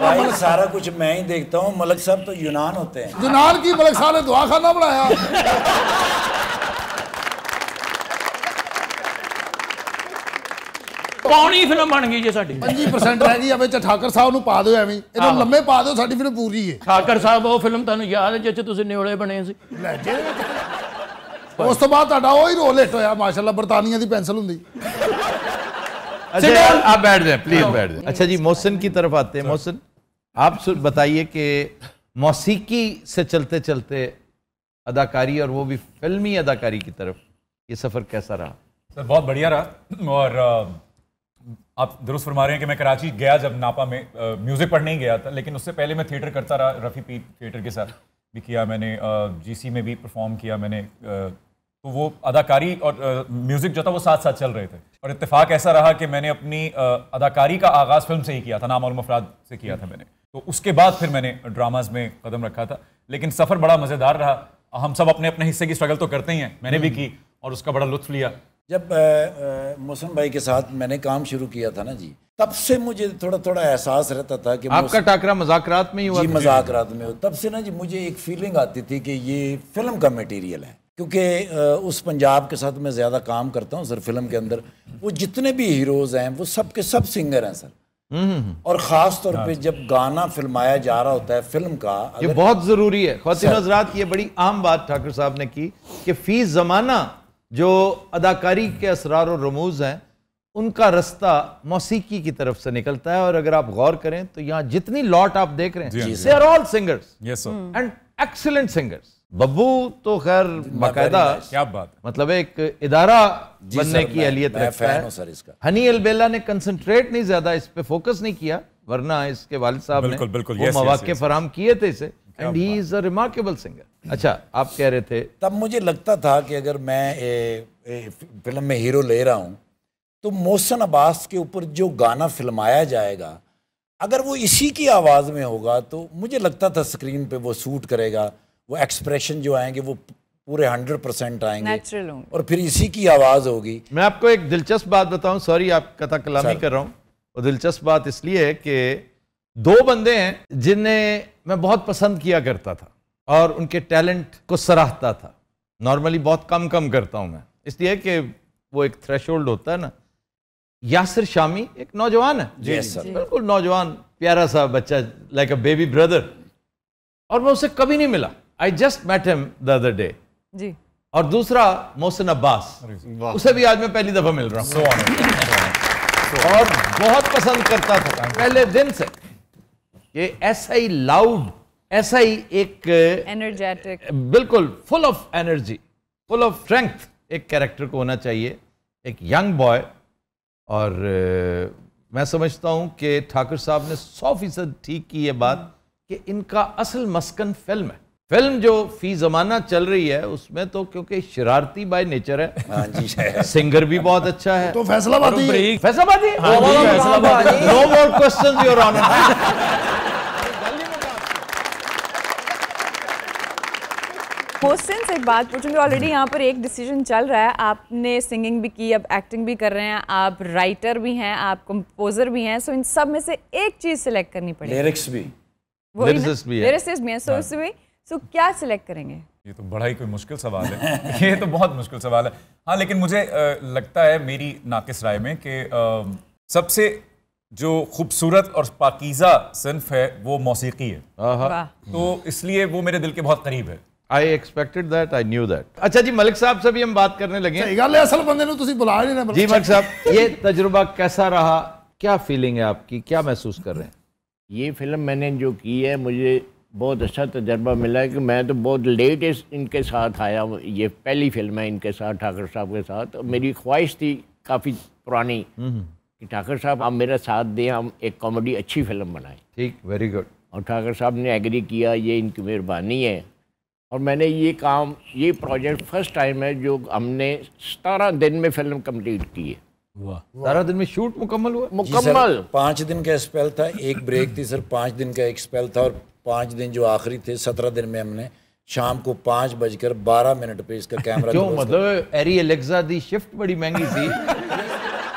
Speaker 10: भाई सारा कुछ मैं ही देखता हूँ मलक साहब तो यूनान होते हैं
Speaker 6: यूनान की मलक साहब ने दुआ खाना बनाया ਪੌਣੀ ਫਿਲਮ
Speaker 8: ਬਣ ਗਈ ਜੇ ਸਾਡੀ 25% ਰਹਿ ਗਈ ਆ
Speaker 6: ਵਿੱਚ ਠਾਕਰ ਸਾਹਿਬ ਨੂੰ ਪਾ ਦਿਓ ਐਵੇਂ ਇਹਨੂੰ ਲੰਮੇ ਪਾ ਦਿਓ ਸਾਡੀ ਫਿਲਮ ਪੂਰੀ ਹੈ ਠਾਕਰ ਸਾਹਿਬ ਉਹ ਫਿਲਮ ਤੁਹਾਨੂੰ ਯਾਦ ਹੈ ਜਿੱਥੇ ਤੁਸੀਂ ਨਿਓਲੇ ਬਣੇ ਸੀ ਲੈ ਜੇ ਉਸ ਤੋਂ ਬਾਅਦ ਤੁਹਾਡਾ ਉਹ ਹੀ
Speaker 1: ਰੋਲ ਹਿੱਟ ਹੋਇਆ ਮਾਸ਼ਾਅੱਲਾ ਬਰਤਾਨੀਆ ਦੀ ਪੈਨਸਲ ਹੁੰਦੀ
Speaker 5: अच्छा आप बैठ जाए प्लीज
Speaker 1: बैठ जाए अच्छा जी मोहसिन की तरफ आते हैं मोहसिन आप बताइए कि मौसीकी से चलते चलते अदाकारी और वो भी फिल्मी अदाकारी की तरफ ये सफ़र कैसा रहा
Speaker 11: सर बहुत बढ़िया रहा और आप दुरुस्त फरमा रहे हैं कि मैं कराची गया जब नापा में म्यूज़िक पढ़ने ही गया था लेकिन उससे पहले मैं थिएटर करता रहा रफ़ी पी थिएटर के साथ भी किया मैंने जीसी में भी परफॉर्म किया मैंने तो वो अदाकारी और म्यूज़िक जो था वो साथ साथ चल रहे थे और इतफाक ऐसा रहा कि मैंने अपनी अदाकारी का आगाज़ फिल्म से ही किया था नाम और मफराद से किया था मैंने तो उसके बाद फिर मैंने ड्रामाज में कदम रखा था लेकिन सफ़र बड़ा मज़ेदार रहा हम सब अपने अपने हिस्से की स्ट्रगल तो करते ही हैं मैंने भी हम्म। की और
Speaker 10: उसका बड़ा लुत्फ लिया जब मोसन भाई के साथ मैंने काम शुरू किया था ना जी तब से मुझे थोड़ा थोड़ा एहसास रहता था कि आपका टाकरा मजाकरात में ही हुआ जी मजाकरात में हो तब से ना जी मुझे एक फीलिंग आती थी कि ये फिल्म का मटेरियल है क्योंकि उस पंजाब के साथ मैं ज़्यादा काम करता हूँ सर फिल्म के अंदर वो जितने भी हीरोज़ हैं वो सब के सब सिंगर हैं
Speaker 1: सर और ख़ास तौर पे हाँ। जब गाना फिल्माया जा रहा होता है फिल्म का ये बहुत ज़रूरी है खातिन अच्छा। हजरात की ये बड़ी आम बात ठाकुर साहब ने की कि फ़ी ज़माना जो अदाकारी के असरार और रमूज़ हैं उनका रास्ता मौसीकी की तरफ से निकलता है और अगर आप गौर करें तो यहाँ जितनी लॉट आप देख रहे हैं they are all singers and excellent singers Babbu तो खैर बाकायदा क्या बात मतलब एक इदारा बनने की अहलियत रखता है सर इसका हनी अलबेला ने कंसंट्रेट नहीं ज्यादा इस पे फोकस नहीं किया वरना इसके वालिद साहब ने बिल्कुल, वो मौाक़े फराम किए थे इसे and he is a remarkable singer अच्छा आप कह रहे थे तब मुझे लगता था कि अगर मैं ए,
Speaker 10: ए, फिल्म में हीरो ले रहा हूँ तो मोहसन अब्बास के ऊपर जो गाना फिल्माया जाएगा अगर वो इसी की आवाज़ में होगा तो मुझे लगता था स्क्रीन पे वो सूट करेगा वो एक्सप्रेशन जो आएंगे वो पूरे हंड्रेड परसेंट आएंगे और फिर
Speaker 1: इसी की आवाज़ होगी मैं आपको एक दिलचस्प बात बताऊं सॉरी आप कथा कलामी कर रहा हूँ और दिलचस्प बात इसलिए है कि दो बंदे हैं जिन्हें मैं बहुत पसंद किया करता था और उनके टैलेंट को सराहता था नॉर्मली बहुत कम कम करता हूँ मैं इसलिए कि वो एक थ्रेश होता है ना यासिर शामी एक नौजवान है जी सर बिल्कुल नौजवान प्यारा सा बच्चा लाइक अ बेबी ब्रदर और मैं उसे कभी नहीं मिला I just met him the other day जी और दूसरा मोहसिन अब्बास उसे भी आज मैं पहली दफा मिल रहा हूँ और बहुत पसंद करता था पहले दिन से कि ऐसा ही लाउड ऐसा ही एक
Speaker 9: एनर्जेटिक
Speaker 1: बिल्कुल full of energy full of strength एक कैरेक्टर को होना चाहिए एक यंग बॉय और मैं समझता हूं कि ठाकुर साहब ने सौ फीसद ठीक की ये बात कि इनका असल मस्कन फिल्म है फिल्म जो फी जमाना चल रही है उसमें तो क्योंकि शरारती बाय नेचर है सिंगर हाँ भी बहुत अच्छा है तो no more question your honour
Speaker 9: से एक बात पूछूंगी ऑलरेडी यहाँ पर एक डिसीजन चल रहा है आपने सिंगिंग भी की अब एक्टिंग भी कर रहे हैं आप राइटर भी हैं आप कंपोजर भी हैं सो इन सब में से एक चीज सिलेक्ट करनी पड़ेगी
Speaker 10: लिरिक्स भी लिरिक्स
Speaker 9: भी है सो हाँ। उसमें सो so, क्या सिलेक्ट करेंगे ये
Speaker 11: तो बड़ा ही कोई मुश्किल सवाल है ये तो बहुत मुश्किल सवाल है हाँ लेकिन मुझे लगता है मेरी नाकिस राय में कि सबसे जो खूबसूरत और पाकिज़ा सिंफ है वो मौसीकी है तो इसलिए
Speaker 1: वो मेरे दिल के बहुत करीब है I I expected that, I knew that. knew अच्छा जी मलिक साहब से भी हम बात करने लगे असल
Speaker 6: बंदे ਨੂੰ ਤੁਸੀਂ ਬੁਲਾ ਹੀ ਨਹੀਂ ਜੀ ਮਲਿਕ
Speaker 5: ये तजुर्बा कैसा रहा क्या फीलिंग है आपकी क्या महसूस कर रहे हैं ये फिल्म मैंने जो की है मुझे बहुत अच्छा तजर्बा मिला है कि मैं तो बहुत लेट इनके साथ आया ये पहली फिल्म है इनके साथ ठाकर साहब के साथ मेरी ख्वाहिश थी काफ़ी पुरानी हम्म। कि ठाकर साहब आप मेरा साथ दें हम एक कॉमेडी अच्छी फिल्म बनाएं ठीक वेरी गुड और ठाकर साहब ने एग्री किया ये इनकी मेहरबानी है और मैंने ये काम ये प्रोजेक्ट फर्स्ट टाइम है जो हमने सतारह दिन में फिल्म कम्प्लीट की है सतारह दिन में शूट मुकम्मल हुआ मुकम्मल
Speaker 10: पाँच दिन का स्पेल था एक ब्रेक थी सर पाँच दिन का एक स्पेल था और पाँच दिन जो आखिरी थे सत्रह दिन में हमने शाम को पाँच बजकर बारह मिनट पे इसका कैमरा जो
Speaker 1: मतलब एरी
Speaker 10: एलेक्सा दी शिफ्ट बड़ी महंगी थी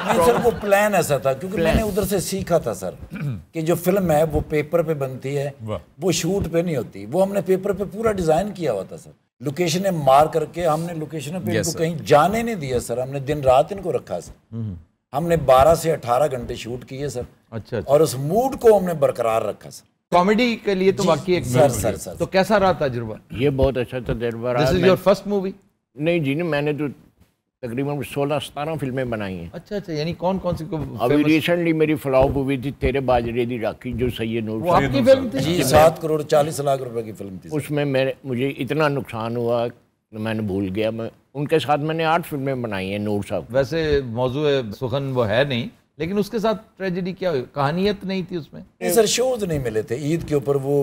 Speaker 10: नहीं सर वो प्लान ऐसा था क्योंकि मैंने उधर से सीखा था सर कि जो फिल्म है वो पेपर पे बनती है वो शूट पे नहीं होती वो हमने पेपर पे पूरा डिजाइन किया हुआ था सर लोकेशन मार करके हमने लोकेशन पे इनको कहीं जाने नहीं दिया सर हमने दिन रात इनको रखा सर हम्म। हमने 12 से 18 घंटे शूट किए सर
Speaker 5: अच्छा, अच्छा और उस मूड को हमने बरकरार रखा सर कॉमेडी के लिए तो बाकी एक सर सर सर तो कैसा रहा तजुर्बा ये बहुत अच्छा था तजुर्बा this is your first movie नहीं जी नहीं मैंने तो तकरीबन सोलह सतारह फिल्में बनाई हैं
Speaker 1: अच्छा अच्छा यानी कौन कौन सी अभी
Speaker 5: रिसेंटली मेरी फ्लॉप हुई थी तेरे बाजरे दी राखी जो सैयद नूर आपकी फिल्म थी जी सात
Speaker 10: करोड़ चालीस लाख रुपए की फिल्म
Speaker 5: थी उसमें मेरे मुझे इतना नुकसान हुआ मैंने भूल गया मैं उनके साथ मैंने आठ फिल्में बनाई हैं नूर साहब वैसे मौजू सुखन वो है नहीं लेकिन उसके साथ ट्रेजेडी क्या हुई
Speaker 1: कहानियत नहीं थी उसमें नहीं
Speaker 10: सर शोज नहीं मिले थे ईद के ऊपर वो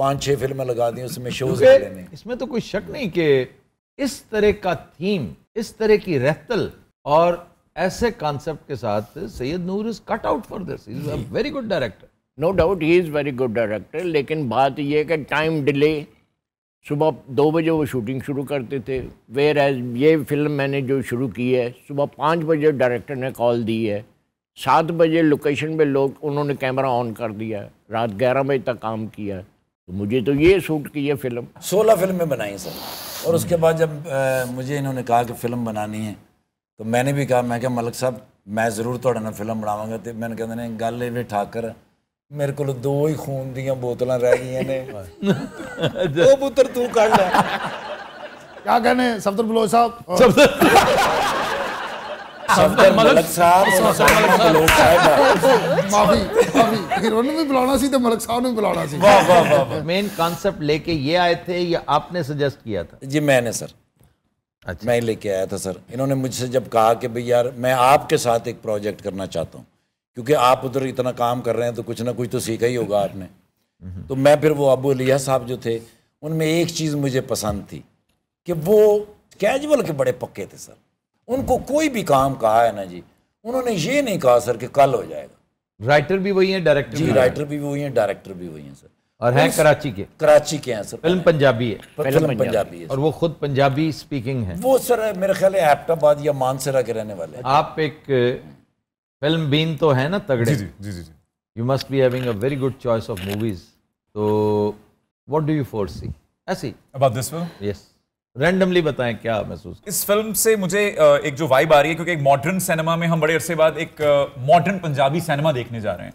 Speaker 10: पाँच छह फिल्में लगा दी उसमें शोज मिले
Speaker 1: नहीं इसमें तो कोई शक नहीं कि इस तरह का थीम इस तरह
Speaker 5: की रहतल और ऐसे कॉन्सेप्ट के साथ Syed Noor is cut out for this is a very good director no doubt he is very good director लेकिन बात यह है कि टाइम डिले सुबह दो बजे वो शूटिंग शुरू करते थे वेयर एज ये फिल्म मैंने जो शुरू की है सुबह पाँच बजे डायरेक्टर ने कॉल दी है सात बजे लोकेशन पे लोग उन्होंने कैमरा ऑन कर दिया है रात ग्यारह बजे तक काम किया है तो मुझे तो ये सूट की है फिल्म सोलह फिल्में बनाई सर
Speaker 10: और उसके बाद जब आ, मुझे इन्होंने कहा कि फ़िल्म बनानी है तो मैंने भी कहा मैं क्या मलिक साहब मैं जरूर थोड़े ना फिल्म ਬਣਾਵਾਂਗਾ ਤੇ ਮੈਨੂੰ ਕਹਿੰਦੇ ਨੇ ਗੱਲ ਇਹ ਵੀ ਠਾਕਰ ਮੇਰੇ ਕੋਲ ਦੋ ਹੀ ਖੂਨ ਦੀਆਂ ਬੋਤਲਾਂ ਰਹਿ ਗਈਆਂ ਨੇ
Speaker 6: ਉਹ ਪੁੱਤਰ ਤੂੰ ਕੱਢ ਲੈ ਕਿਆ ਕਹਨੇ ਸਫਦਰ
Speaker 1: ਸਫਦਰ ਮਲਕ ਸਾਹਿਬ ਮਲਕ ਸਾਹਿਬ ਮਾਫੀ
Speaker 6: ਮਾਫੀ ਵੀ ਬੁਲਾਉਣਾ ਸੀ ਤੇ ਮਲਕ ਸਾਹਿਬ ਨੂੰ ਬੁਲਾਉਣਾ ਸੀ ਵਾਹ ਵਾਹ ਵਾਹ
Speaker 1: था सर अच्छा मैं लेके आया था सर
Speaker 10: इन्होंने मुझसे जब कहा कि भाई यार मैं आपके साथ एक प्रोजेक्ट करना चाहता हूँ क्योंकि आप उधर इतना काम कर रहे हैं तो कुछ ना कुछ तो सीखा ही होगा आपने तो मैं फिर वो अबू अलिया साहब जो थे उनमें एक चीज़ मुझे पसंद थी कि वो कैजुअल के बड़े पक्के थे सर उनको कोई भी काम कहा है ना जी उन्होंने ये नहीं कहा सर कि कल हो जाएगा राइटर भी वही है डायरेक्टर जी राइटर भी वही है डायरेक्टर भी वही है सर और हैं कराची के कराची के हैं सर फिल्म पंजाबी है फिल्म पंजाबी है और
Speaker 1: वो खुद पंजाबी स्पीकिंग है
Speaker 10: वो सर मेरे ख्याल है एबटाबाद या मानसरा के रहने वाले
Speaker 1: आप एक फिल्म बीन तो है ना तगड़े जी जी जी you must be having a very good choice of movies तो व्हाट डू यू फोर्सी ऐसी about this film yes randomly बताएं क्या महसूस
Speaker 11: इस फिल्म से मुझे एक जो वाइब आ रही है क्योंकि एक मॉडर्न सिनेमा में हम बड़े अरसे बाद एक मॉडर्न पंजाबी सिनेमा देखने जा रहे हैं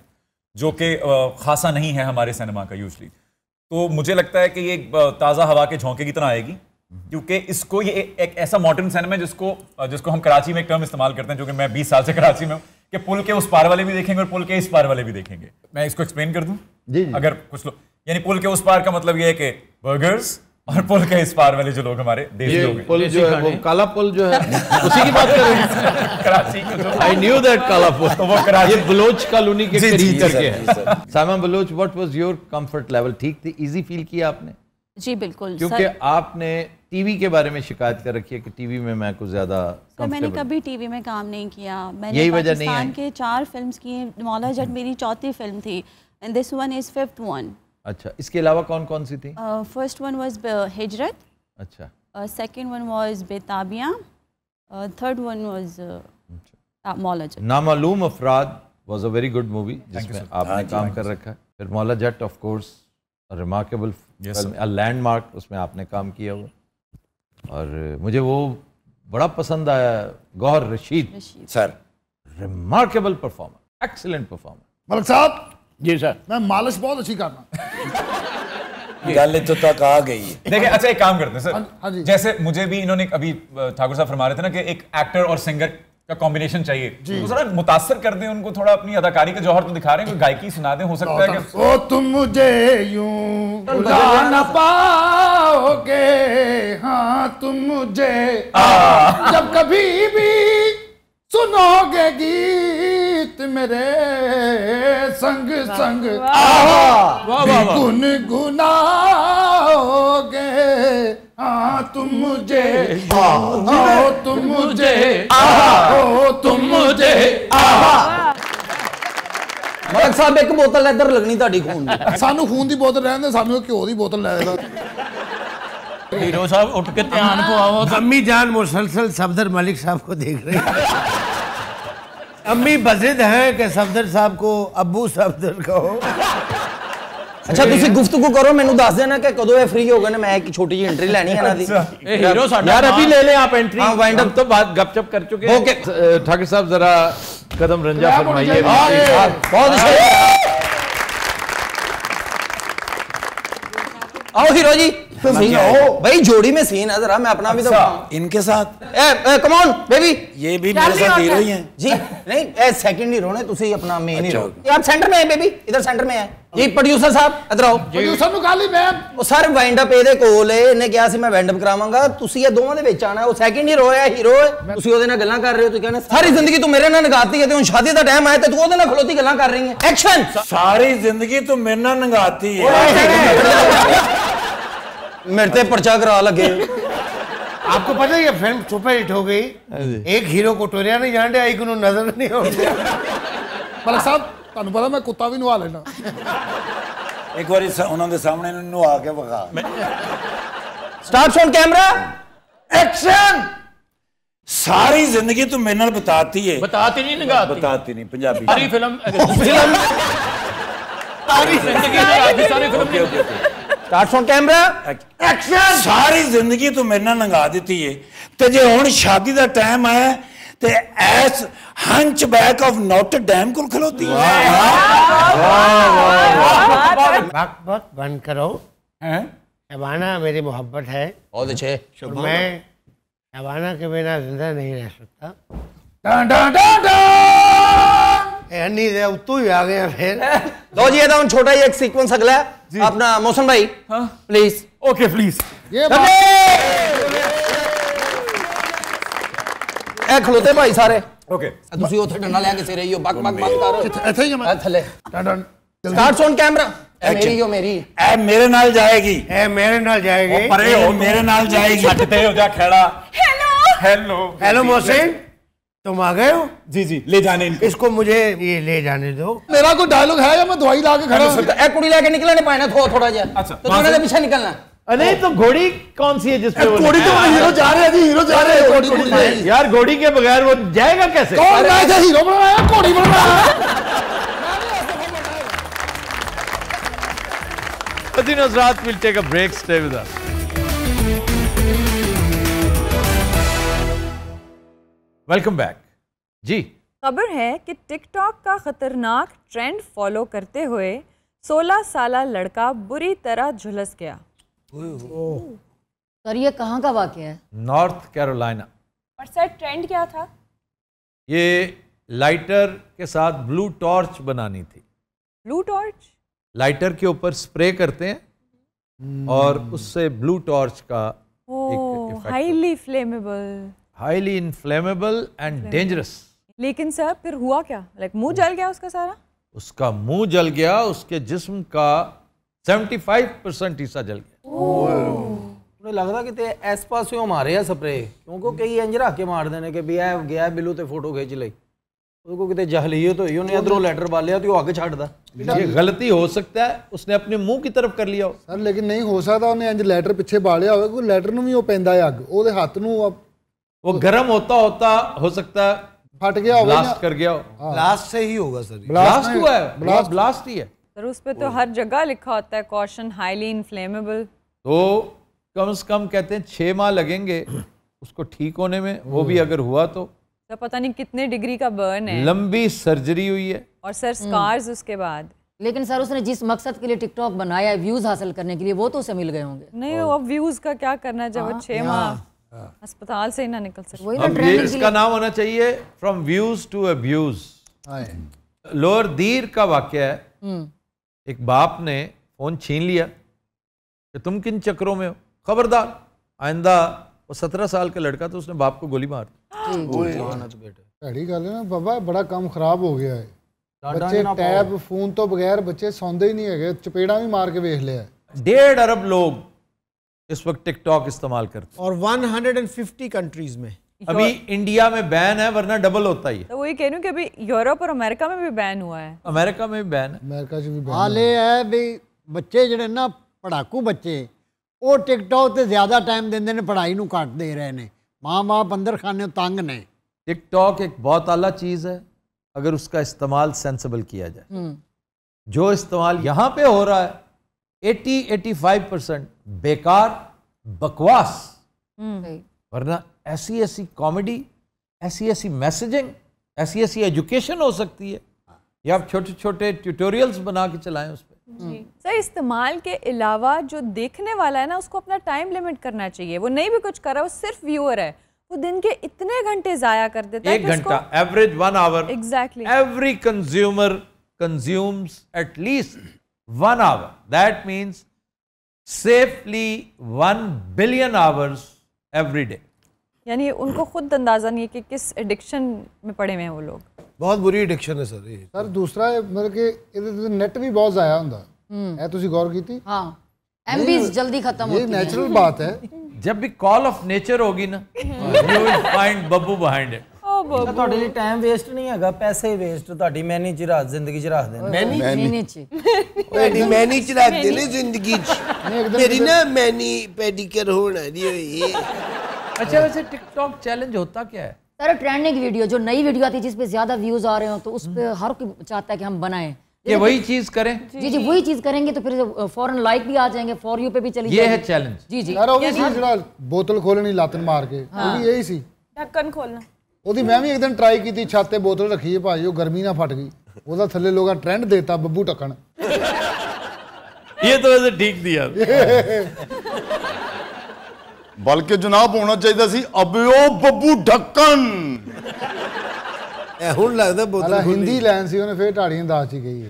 Speaker 11: जो कि खासा नहीं है हमारे सिनेमा का यूजली तो मुझे लगता है कि ये ताज़ा हवा के झोंके की तरह आएगी क्योंकि इसको ये एक ऐसा मॉडर्न सिनेमा है जिसको जिसको हम कराची में एक टर्म इस्तेमाल करते हैं जो कि मैं बीस साल से कराची में हूँ कि पुल के उस पार वाले भी देखेंगे और पुल के इस पार वाले भी देखेंगे मैं इसको एक्सप्लेन कर दूँ जी, अगर कुछ लोग यानी पुल के उस पार का मतलब ये है कि बर्गर्स और पुल के इस पार वाले जो लोग हमारे देसी लोग पुल जो है वो काला पुल जो है उसी
Speaker 1: की बात कर रहे हैं
Speaker 7: कराची आई न्यू दैट काला पुल तो वो कराची ये बलोच कॉलोनी के करीब करके है
Speaker 1: Sama Baloch what was your comfort level ठीक थी इजी फील किया आपने
Speaker 7: जी बिल्कुल क्योंकि
Speaker 1: आपने टीवी के बारे में शिकायत कर रखी है कि टीवी में मैं कुछ ज्यादा तो मैंने कभी
Speaker 7: टीवी में काम नहीं किया मैंने यही वजह नहीं है के चार फिल्म्स की मौला जट मेरी चौथी फिल्म थी and this one is fifth one
Speaker 1: अच्छा इसके अलावा कौन कौन सी थी
Speaker 7: फर्स्ट वन वॉज हिजरत अच्छा second one was Betabiyan third one was Maula
Speaker 1: Namaloom Afraad was a very good movie जिसमें आपने काम कर रखा है फिर Maula Jatt of course remarkable landmark उसमें आपने काम किया हुआ और मुझे वो बड़ा पसंद आया Gohar Rashid sir remarkable performer excellent performer Malik साहब जी सर मैं मालिश बहुत अच्छी करना तो तक
Speaker 11: आ गई देखिए अच्छा एक काम करते हैं सर हाँ, हाँ जी जैसे मुझे भी इन्होंने अभी ठाकुर साहब फरमा रहे थे ना कि एक एक्टर और सिंगर का कॉम्बिनेशन चाहिए तो जरा मुतासर कर दें उनको थोड़ा अपनी अदाकारी का जौहर तो दिखा रहे हैं कोई गायकी सुना दें हो सकता है कि
Speaker 6: ओ तुम मुझे यूं पाओगे हाँ तुम मुझे जब कभी भी सुनोगे गीत मेरे संग संग गुन गुनाओगे हाँ तुम मुझे आओ तुम मुझे
Speaker 8: आओ तुम मुझे
Speaker 6: मलक साहब एक बोतल लैदर लगनी ਤੁਹਾਡੀ खून ਦੀ ਸਾਨੂੰ ਖੂਨ ਦੀ ਬੋਤਲ ਰਹਿਣ ਦੇ ਸਾਨੂੰ ਘਿਓ ਦੀ ਬੋਤਲ ਲੈ
Speaker 2: हीरो साहब उठ के ध्यान को आओ जान मुसलसल सफदर मलिक साहब को देख रहे हैं अम्मी बजिद हैं कि सफदर साहब को
Speaker 3: अबू सफदर कहो अच्छा तुसी गुफ्तगू करो मेनू दस देना कि कदों फ्री होगा ना मैं एक छोटी जी एंट्री लेनी है अच्छा। यार अभी ले ले आप एंट्री वाइंड अप
Speaker 1: तो बात गपचप कर चुके ओके ठाकुर साहब जरा कदम रंजा फरमाइए हाँ, हाँ, बहुत शुक्रिया हाँ। आओ
Speaker 3: हीरो जी तो भाई जोड़ी में सीन है जरा मैं अपना भी तो अच्छा। इनके साथ ए बेबी ये भी मेरे साथ दे रही हैं जी नहीं ए सेकंड ही रोने तुसी अपना मेन ही अच्छा। ये आप सेंटर में है बेबी इधर सेंटर में है ये प्रोड्यूसर साहब इधर आओ प्रोड्यूसर नु गाली मैम वो सर वाइंड अप एदे कोल है इन्हें कहा सी मैं वाइंड अप करावांगा तुसी ये दोनों दे बीच आना वो सेकंड ही रोया हीरो है तुसी ओदे नाल गल्ला कर रहे हो तू कहना सारी जिंदगी तू मेरे नाल नगाती है ते शादी दा टाइम आया ते तू ओदे नाल खलोती गल्ला कर रही है एक्शन सारी जिंदगी तू मेरे नाल नगाती है
Speaker 2: मेरे ते पर्चा करा लगे आपको पता है ये फिल्म सुपर हिट हो गई हाँ
Speaker 6: एक हीरो को टोरिया नहीं जाने आई कि नजर नहीं हो ਮਲਕ ਸਾਹਿਬ ਤੁਹਾਨੂੰ ਪਤਾ ਮੈਂ ਕੁੱਤਾ ਵੀ ਨਵਾ ਲੈਣਾ ਇੱਕ ਵਾਰੀ ਉਹਨਾਂ ਦੇ ਸਾਹਮਣੇ ਨੂੰ ਨਵਾ ਕੇ ਵਿਖਾ
Speaker 3: ਸਟਾਪ ਸ਼ੋਨ एक्शन
Speaker 10: सारी जिंदगी तो मेरे बताती है बताती नहीं निगाहती बताती नहीं पंजाबी सारी फिल्म
Speaker 11: सारी जिंदगी
Speaker 2: सारी
Speaker 10: फिल्म 400 ਕੈਮਰਾ ਐਕਸ਼ਨ ਸਾਰੀ ਜ਼ਿੰਦਗੀ ਤੂੰ ਮੇਰੇ ਨਾਲ ਲੰਗਾ ਦਿੱਤੀ ਏ ਤੇ ਜੇ ਹੁਣ ਸ਼ਾਦੀ ਦਾ ਟਾਈਮ ਆਇਆ ਤੇ ਐਸ hunchback of Notre Dame ਕੋਲ ਖਲੋਤੀ ਹੈ
Speaker 2: वक्त वक्त बंद करो हैं शबाना मेरी मोहब्बत है बहुत अच्छे मैं शबाना के बिना जिंदा नहीं रह
Speaker 3: सकता नहीं रे तू ही आ गया फिर लो जी ये था छोटा ही एक सीक्वेंस अगला है अपना मौसम भाई हाँ? प्लीज ओके प्लीज ये ए खलोते भाई सारे ओके ਤੁਸੀਂ ਉੱਥੇ ਡੰਡਾ ਲੈ ਕੇ ਸਿਰੇ ਹੀ ਹੋ ਬਕ ਬਕ ਬਕ ਕਰ ਇੱਥੇ ਹੀ ਮੈਂ ਥੱਲੇ ਡੰਡਨ ਸਟਾਰਟ ਸੌਨ ਕੈਮਰਾ ਮੇਰੀ ਹੋ ਮੇਰੀ ਐ ਮੇਰੇ ਨਾਲ ਜਾਏਗੀ ਐ ਮੇਰੇ
Speaker 2: ਨਾਲ ਜਾਏਗੀ ਪਰੇ ਹੋ ਮੇਰੇ ਨਾਲ ਜਾਏਗੀ ਛੱਡ ਤੇ
Speaker 11: ਉਹਦਾ ਖੇੜਾ ਹੈਲੋ ਹੈਲੋ
Speaker 3: ਹੈਲੋ
Speaker 2: ਮੋਹਸਿਨ तुम आ गए हो जी जी ले जाने इनको इसको मुझे ये ले जाने दो मेरा
Speaker 3: कोई डायलॉग है या मैं दवाई लाके खड़ा हूं एक कुड़ी लाके निकला नहीं पाया ना थोड़ा थोड़ा जा अच्छा तो थोड़ा पीछे निकलना
Speaker 1: अरे हाँ। तो घोड़ी कौन सी है जिस पे घोड़ी तो हीरो जा रहे हैं जी हीरो जा रहे हैं घोड़ी घोड़ी जा यार घोड़ी के बगैर वो जाएगा कैसे कौन मैं जो हीरो बन रहा
Speaker 2: है
Speaker 7: घोड़ी बन रहा है
Speaker 1: नजरात will take a break stay with us welcome back जी
Speaker 9: खबर है कि टिकटॉक का खतरनाक ट्रेंड फॉलो करते हुए 16 साल लड़का बुरी तरह झुलस गया
Speaker 1: सर
Speaker 4: तो ये कहाँ का वाक्य है
Speaker 1: नॉर्थ कैरोलिना
Speaker 4: और सर ट्रेंड क्या था
Speaker 1: ये लाइटर के साथ ब्लू टॉर्च बनानी थी
Speaker 9: ब्लू टॉर्च
Speaker 1: लाइटर के ऊपर स्प्रे करते हैं और hmm। उससे ब्लू टॉर्च का
Speaker 9: highly flammable
Speaker 1: highly inflammable and dangerous
Speaker 9: लेकिन सर फिर हुआ क्या लाइक like, मुंह जल गया उसका सारा
Speaker 1: उसका मुंह जल गया उसके जिस्म का 75 परसेंट हिस्सा जल गया
Speaker 3: ਉਹਨੇ ਲੱਗਦਾ ਕਿਤੇ ਇਸ ਪਾਸਿਓਂ ਮਾਰਿਆ ਸਪਰੇ ਕਿਉਂਕਿ ਕਈ ਇੰਜ ਰੱਖ ਕੇ ਮਾਰਦੇ ਨੇ ਕਿ ਵੀ ਇਹ ਗਿਆ ਬਿੱਲੂ ਤੇ ਫੋਟੋ ਖਿੱਚ ਲਈ ਉਹਦੇ ਕੋ ਕਿਤੇ ਜਹਲੀਅਤ ਹੋਈ ਉਹਨੇ ਇਧਰੋਂ ਲੈਟਰ ਬਾਲਿਆ ਤੇ ਉਹ ਅੱਗ ਛੱਡਦਾ ਇਹ ਗਲਤੀ ਹੋ ਸਕਦਾ ਹੈ ਉਸਨੇ ਆਪਣੇ ਮੂੰਹ ਕੀ ਤਰਫ ਕਰ ਲਿਆ ਸਰ ਲੇਕਿਨ ਨਹੀਂ ਹੋ ਸਕਦਾ ਉਹਨੇ
Speaker 6: ਇੰਜ ਲੈਟਰ ਪਿੱਛੇ ਬਾਲਿਆ ਹੋਵੇ ਕੋਈ ਲੈਟਰ ਨੂੰ ਵੀ ਉਹ ਪੈਂਦਾ ਹੈ ਅੱਗ ਉਹਦੇ ਹੱਥ ਨੂੰ
Speaker 1: वो गर्म होता होता हो सकता फट गया ब्लास्ट कर गया ब्लास्ट हाँ। से ही होगा सर ब्लास्ट हुआ है ब्लास्ट ब्लास्ट ही है
Speaker 9: सर उस पर तो हर जगह लिखा होता है कॉशन हाईली इनफ्लेमेबल
Speaker 1: तो कम से कम कहते हैं छह माह लगेंगे उसको ठीक होने में वो भी हम्म। अगर हुआ तो
Speaker 4: तो पता नहीं कितने डिग्री का बर्न है
Speaker 1: लंबी सर्जरी हुई है
Speaker 4: और सर स्कार्स हम्म। उसके बाद लेकिन सर उसने जिस मकसद के लिए टिकटॉक बनाया है व्यूज हासिल करने के लिए वो तो उसे मिल गए होंगे नहीं
Speaker 9: अब व्यूज का क्या करना जब हाँ। छह माह हाँ। अस्पताल से ही ना निकल सकते वही तो ये इसका
Speaker 1: नाम होना चाहिए from views to abuse lower Dir का वाक्य है
Speaker 7: हम्म।
Speaker 1: एक बाप ने फोन छीन लिया कि तुम किन चक्रों में हो खबरदार आइंदा वो सत्रह साल का लड़का तो उसने बाप को गोली मार दी
Speaker 7: तो
Speaker 6: गल है ना बाबा बड़ा काम खराब हो गया है बच्चे टैब फोन तो बगैर बच्चे सौंदे ही नहीं है चपेड़ा भी मार के वेख लिया
Speaker 1: डेढ़ अरब लोग इस वक्त टिकटॉक इस्तेमाल करते
Speaker 2: हैं और 150 कंट्रीज
Speaker 1: में अभी इंडिया में बैन है वरना डबल होता ही
Speaker 9: तो वही कह रही हूँ कि अभी यूरोप और अमेरिका में भी बैन हुआ है अमेरिका
Speaker 1: में भी बैन है अमेरिका भी बैन हाल ये है भी बच्चे जड़े ना पढ़ाकू बच्चे
Speaker 6: वो टिकटॉक से ज्यादा टाइम ਦਿੰਦੇ ਨੇ ਪੜ੍ਹਾਈ ਨੂੰ ਘੱਟ ਦੇ ਰਹੇ ਨੇ ਮਾਂ-ਬਾਪ ਅੰਦਰਖਾਨੇ ਤੰਗ
Speaker 1: टिकटॉक एक बहुत आला चीज़ है अगर उसका इस्तेमाल सेंसिबल किया जाए हम्म। जो इस्तेमाल यहाँ पे हो रहा है एटी एटी फाइव परसेंट बेकार बकवास हम्म। वरना ऐसी ऐसी कॉमेडी ऐसी ऐसी मैसेजिंग ऐसी ऐसी एजुकेशन हो सकती है या आप छोटे छोटे ट्यूटोरियल्स बना के चलाएं उस पर
Speaker 9: हम्म। सर इस्तेमाल के अलावा जो देखने वाला है ना उसको अपना टाइम लिमिट करना चाहिए वो नहीं भी कुछ कर रहा वो सिर्फ व्यूअर है वो दिन के इतने घंटे जाया कर देता एक है एक घंटा
Speaker 1: average one hour exactly every consumer consumes at least one hour that means safely one billion hours every day
Speaker 9: यानी उनको खुद अंदाजा नहीं है कि
Speaker 6: किस एडिक्शन में पड़े हुए हैं वो लोग
Speaker 1: बहुत बुरी एडिक्शन है सर ये
Speaker 6: सर दूसरा है मतलब कि इधर नेट भी बहुत जाया होता है हम्म। तुझे गौर की थी हाँ एमबीज जल्दी खत्म होती है नेचुरल
Speaker 1: बात है जब भी कॉल ऑफ नेचर होगी ना you will find Babbu behind it
Speaker 3: जिसपे
Speaker 4: ज्यादा व्यूज आ रहे हो तो उस पर हर चाहता है हम ये
Speaker 1: वही चीज करें
Speaker 6: जी जी, वही
Speaker 4: चीज करेंगे तो फिर फॉरन लाइक भी आ जाएंगे फॉर यू पे भी चली ये है चैलेंज जी जी
Speaker 6: बोतल खोलनी लातन मार के यही सी ढक्कन खोलना ਉਹਦੀ ਮੈਂ ਵੀ ਇੱਕ ਦਿਨ ਟਰਾਈ ਕੀਤੀ ਛੱਤ ਤੇ ਬੋਤਲ ਰੱਖੀ ਹੈ ਭਾਜੀ ਉਹ ਗਰਮੀ ਨਾਲ ਫਟ ਗਈ ਉਹਦਾ ਥੱਲੇ ਲੋਕਾਂ ਟ੍ਰੈਂਡ ਦੇਤਾ ਬੱਬੂ ਟੱਕਣ
Speaker 1: ਇਹ ਤਾਂ ਵੈਸੇ ਠੀਕ ਦੀ ਯਾਰ
Speaker 6: ਬਲਕਿ ਜਨਾਬ ਹੋਣਾ ਚਾਹੀਦਾ ਸੀ ਅਬਿਓ ਬੱਬੂ ਢੱਕਣ ਇਹ ਹੁਣ ਲੱਗਦਾ ਬੋਤਲ ਹਿੰਦੀ ਲੈਣ ਸੀ ਉਹਨੇ ਫੇਰ ਢਾੜੀਆਂ ਦਾਸ ਹੀ ਗਈ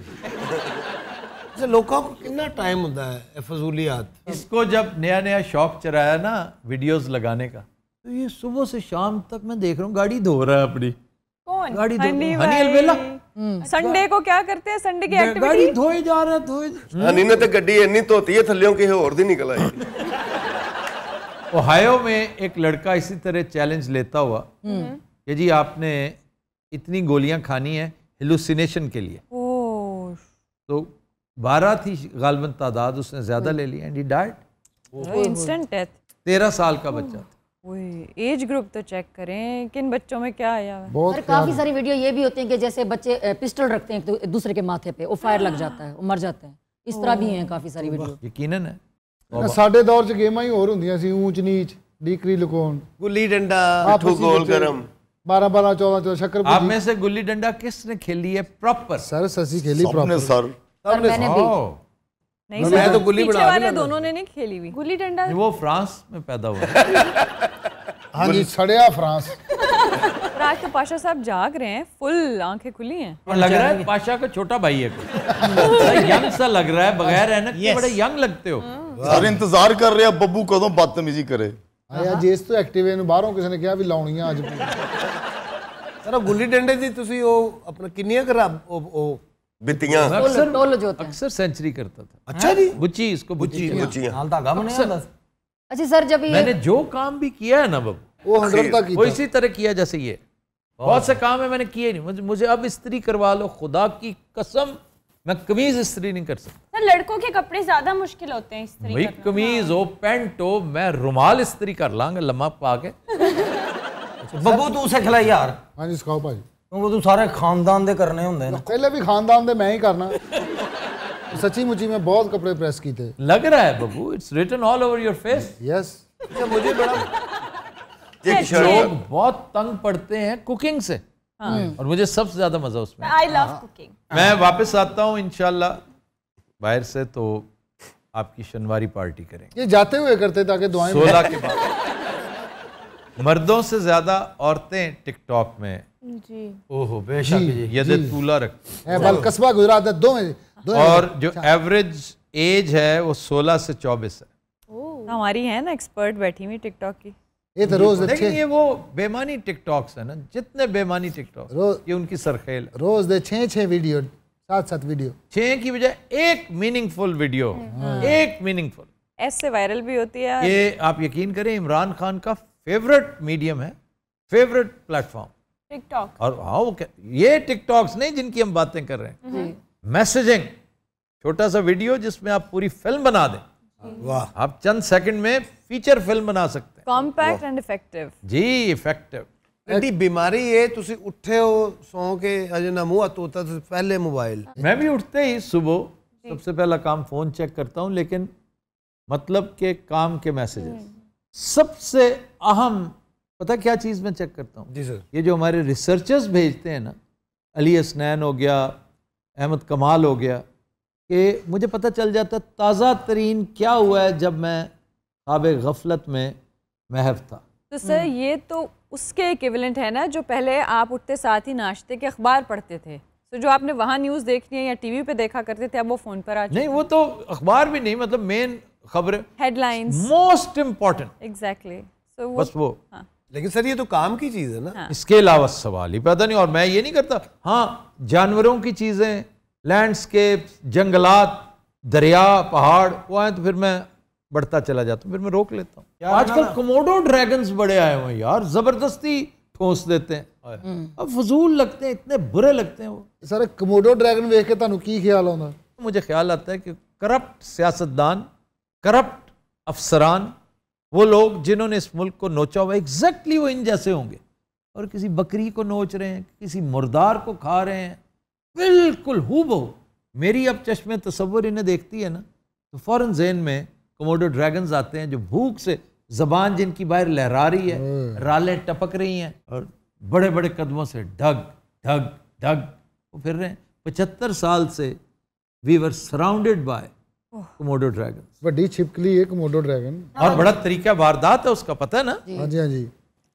Speaker 1: अच्छा लोगों को कितना टाइम होता है फजूलियात इसको जब नया नया शौक चराया ना वीडियोस लगाने का तो ये सुबह से शाम तक मैं देख रहा हूँ गाड़ी धो रहा है अपनी
Speaker 9: कौन गाड़ी
Speaker 2: हनी
Speaker 1: ओहायो में एक लड़का इसी तरह चैलेंज लेता हुआ हम्म। कि जी आपने इतनी गोलियां खानी है हेलुसिनेशन के लिए
Speaker 7: तो
Speaker 1: बारह थी गालबन तादाद उसने ज्यादा हम्म। ले लिया एंड डाइट इंस्टेंट डेथ तेरह साल का बच्चा
Speaker 4: एज ग्रुप तो चेक करें किन बच्चों में क्या आया है बहुत काफ़ी सारी वीडियो ये भी होती है कि जैसे बच्चे पिस्टल रखते हैं तो दूसरे के माथे पे वो फायर लग जाता है वो मर जाते हैं इस तरह भी हैं काफ़ी सारी वीडियो यकीनन है
Speaker 6: ਸਾਡੇ दौर च ਗੇਮਾਂ ही और ਹੁੰਦੀਆਂ ਸੀ ਊਂਚ ਨੀਚ ਡੀਕਰੀ ਲੁਕੋਣ
Speaker 4: ਗੁੱਲੀ ਡੰਡਾ ਮਿੱਠੂ ਗੋਲ ਗਰਮ
Speaker 6: 12 12 14 14 ਸ਼ੱਕਰ ਆਪ में
Speaker 1: से गुल्ली डंडा किसने खेली है प्रॉपर सर ससी खेली प्रॉपर सर सर मैंने भी नहीं मैं तो गुल्ली बड़ा वाले दोनों
Speaker 9: ने नहीं खेली हुई गुल्ली डंडा
Speaker 6: वो फ्रांस में पैदा हुआ हाँ जी सड़िया फ्रांस
Speaker 9: राज तो पाशा साहब जाग रहे हैं फुल आंखें खुली हैं और लग रहा है
Speaker 1: पाशा का छोटा भाई है यंग सा लग रहा है बगैर है ना बड़े यंग लगते हो हाँ। इंतजार कर रहे
Speaker 6: हैं बब्बू कदों बदतमीजी करे आया हाँ जेस तो एक्टिव है ਬਾਹਰੋਂ ਕਿਸੇ ਨੇ ਕਿਹਾ ਵੀ ਲਾਉਣੀ ਆ आज
Speaker 1: सर गुल्ली डंडे दी तुसी ओ अपना किनिया करा ओ बितियां अक्सर अक्सर सेंचुरी करता था अच्छा जी इसको हालता गम नहीं
Speaker 4: अच्छा सर जब मैंने
Speaker 1: जो काम भी किया है ना बाबू वो का किया वो इसी तरह किया जैसे ये बहुत से काम है मैंने किए नहीं मुझे अब स्त्री करवा लो खुदा की कसम मैं कमीज स्त्री नहीं कर सकता
Speaker 9: सर लड़कों के कपड़े ज्यादा मुश्किल होते हैं
Speaker 1: स्त्री भाई कमीज हो पेंट हो मैं रुमाल स्त्री कर लांगा लम्बा पा के अच्छा, बबू तू उसे खिलाई यार
Speaker 6: हाँ जी सिखाओ भाई ਕਿਉਂਕਿ ਤੂੰ ਸਾਰੇ ਖਾਨਦਾਨ ਦੇ ਕਰਨੇ ਹੁੰਦੇ ਨੇ ਪਹਿਲੇ ਵੀ ਖਾਨਦਾਨ ਦੇ ਮੈਂ ਹੀ ਕਰਨਾ सची मुची में बहुत कपड़े प्रेस किए लग रहा है Babu it's
Speaker 1: written all over your face yes मुझे बड़ा लोग बहुत तंग पड़ते हैं कुकिंग से हाँ। और मुझे सबसे ज्यादा मजा उसमें
Speaker 6: आई लव कुकिंग
Speaker 1: मैं वापस आता हूँ इनशाला बाहर से तो आपकी शनिवारी पार्टी करेंगे
Speaker 6: ये जाते हुए करते ताकि दुआएं सोलह के बाद
Speaker 1: मर्दों से ज्यादा औरतें टिकटॉक में जी ओहो बेशक यदि गुजरात है दो दो और जो एवरेज अच्छा। एज है वो सोलह से चौबीस है
Speaker 9: हमारी है ना एक्सपर्ट बैठी हुई टिकटॉक की ये तो रोज लेकिन ये
Speaker 1: वो बेमानी टिकटॉक्स है ना जितने बेमानी टिकटॉक ये उनकी सरखेल रोज दे छः छः वीडियो सात सात वीडियो छः की बजाय एक मीनिंगफुल वीडियो हाँ। हाँ। एक मीनिंगफुल ऐसे वायरल भी
Speaker 9: होती है ये
Speaker 1: आप यकीन करें इमरान खान का फेवरेट मीडियम है फेवरेट प्लेटफॉर्म टिकटॉक और हाँ वो ये टिकटॉक्स नहीं जिनकी हम बातें कर रहे हैं मैसेजिंग छोटा सा वीडियो जिसमें आप पूरी फिल्म बना दें वाह आप चंद सेकंड में फीचर फिल्म बना सकते हैं
Speaker 9: कॉम्पैक्ट एंड इफेक्टिव
Speaker 1: जी इफेक्टिव ਐਡੀ ਬਿਮਾਰੀ ਏ ਤੁਸੀਂ ਉੱਠੇ ਹੋ ਸੌਂ ਕੇ ਅਜੇ ਨਾ ਮੂੰਹ ਤੋਤਾ ਤੁਸੀਂ ਪਹਿਲੇ ਮੋਬਾਈਲ ਮੈਂ ਵੀ ਉੱਠਤੇ ਹੀ ਸਵੇਰ सबसे पहला काम फोन चेक करता हूं लेकिन मतलब के काम के मैसेजेस हम्म। सबसे अहम पता क्या चीज़ मैं चेक करता हूँ जी सर ये जो हमारे रिसर्चर्स भेजते हैं ना अली असनैन हो गया अहमद कमाल हो गया कि मुझे पता चल जाता ताज़ा तरीन क्या हुआ है जब मैं खाब गफलत में महफ था
Speaker 9: तो सर हम्म। ये तो उसके इक्विवेलेंट है ना जो पहले आप उठते साथ ही नाश्ते के अखबार पढ़ते थे तो जो आपने वहाँ न्यूज़ देखनी है या टीवी पे देखा करते थे अब वो फ़ोन पर आ
Speaker 1: नहीं वो तो अखबार भी नहीं मतलब मेन खबर हेडलाइंस मोस्ट इम्पॉर्टेंट
Speaker 9: एग्जैक्टली बस वो हाँ
Speaker 1: लेकिन सर ये तो काम की चीज़ है ना हाँ। इसके अलावा सवाल ही पैदा नहीं और मैं ये नहीं करता हाँ जानवरों की चीज़ें लैंडस्केप जंगलात दरिया पहाड़ वो आए तो फिर मैं बढ़ता चला जाता हूँ फिर मैं रोक लेता हूँ आजकल कमोडो ड्रैगन बड़े आए हुए यार ज़बरदस्ती ठोस देते हैं हम्म। अब फजूल लगते हैं इतने बुरे लगते हैं वो सर कमोडो ड्रैगन वेख के तुम की ख्याल होना मुझे ख्याल आता है कि करप्ट सियासतदान करप्ट अफसरान वो लोग जिन्होंने इस मुल्क को नोचा हुआ एग्जैक्टली वो इन जैसे होंगे और किसी बकरी को नोच रहे हैं किसी मुर्दार को खा रहे हैं बिल्कुल हु मेरी अब चश्मे तस्वुर इन्हें देखती है ना तो फ़ौर जहन में कमोडो ड्रैगन्स आते हैं जो भूख से जबान जिनकी बाहर लहरा रही है हम्म। रालें टपक रही हैं और बड़े बड़े कदमों से ढग ढग ढग वो फिर रहे हैं पचहत्तर साल से we were surrounded by Komodo dragon
Speaker 6: बड़ी छिपकली है कोमोडो ड्रैगन
Speaker 1: और बड़ा तरीका वारदात है उसका पता है ना हाँ जी हाँ जी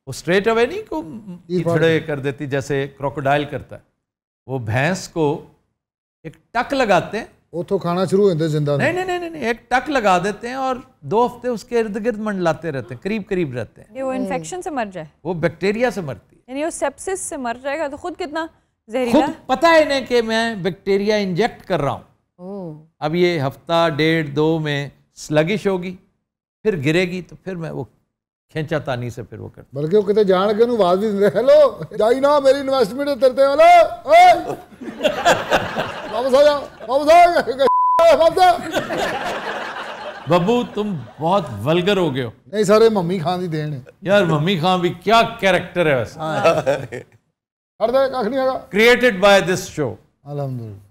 Speaker 1: वो स्ट्रेट अवे नहीं को खड़े कर देती जैसे क्रोकोडाइल करता है वो भैंस को एक टक लगाते हैं वो तो खाना शुरू होते जिंदा नहीं नहीं नहीं नहीं एक टक लगा देते हैं और दो हफ्ते उसके इर्द गिर्द मंडलाते रहते हैं करीब करीब रहते
Speaker 9: हैं वो इन्फेक्शन से मर जाए
Speaker 1: वो बैक्टीरिया से मरती
Speaker 9: है यानी वो सेप्सिस से मर जाएगा तो खुद कितना जहरीला खुद
Speaker 1: पता है इन्हें कि मैं बैक्टीरिया इंजेक्ट कर रहा हूँ
Speaker 6: अब
Speaker 1: ये हफ्ता डेढ़ दो में स्लगिश होगी फिर गिरेगी तो फिर मैं वो खेचा तानी से फिर वो कर
Speaker 6: बल्कि वो कहते जान के आवाज भी हेलो जाई ना मेरी इन्वेस्टमेंट तरते वाले
Speaker 1: वापस तुम बहुत वलगर हो गए हो
Speaker 6: नहीं सारे मम्मी खान की देन है
Speaker 1: यार मम्मी खान भी क्या कैरेक्टर है वैसे
Speaker 6: क्रिएटेड
Speaker 1: बाय दिस शो अल्हम्दुलिल्लाह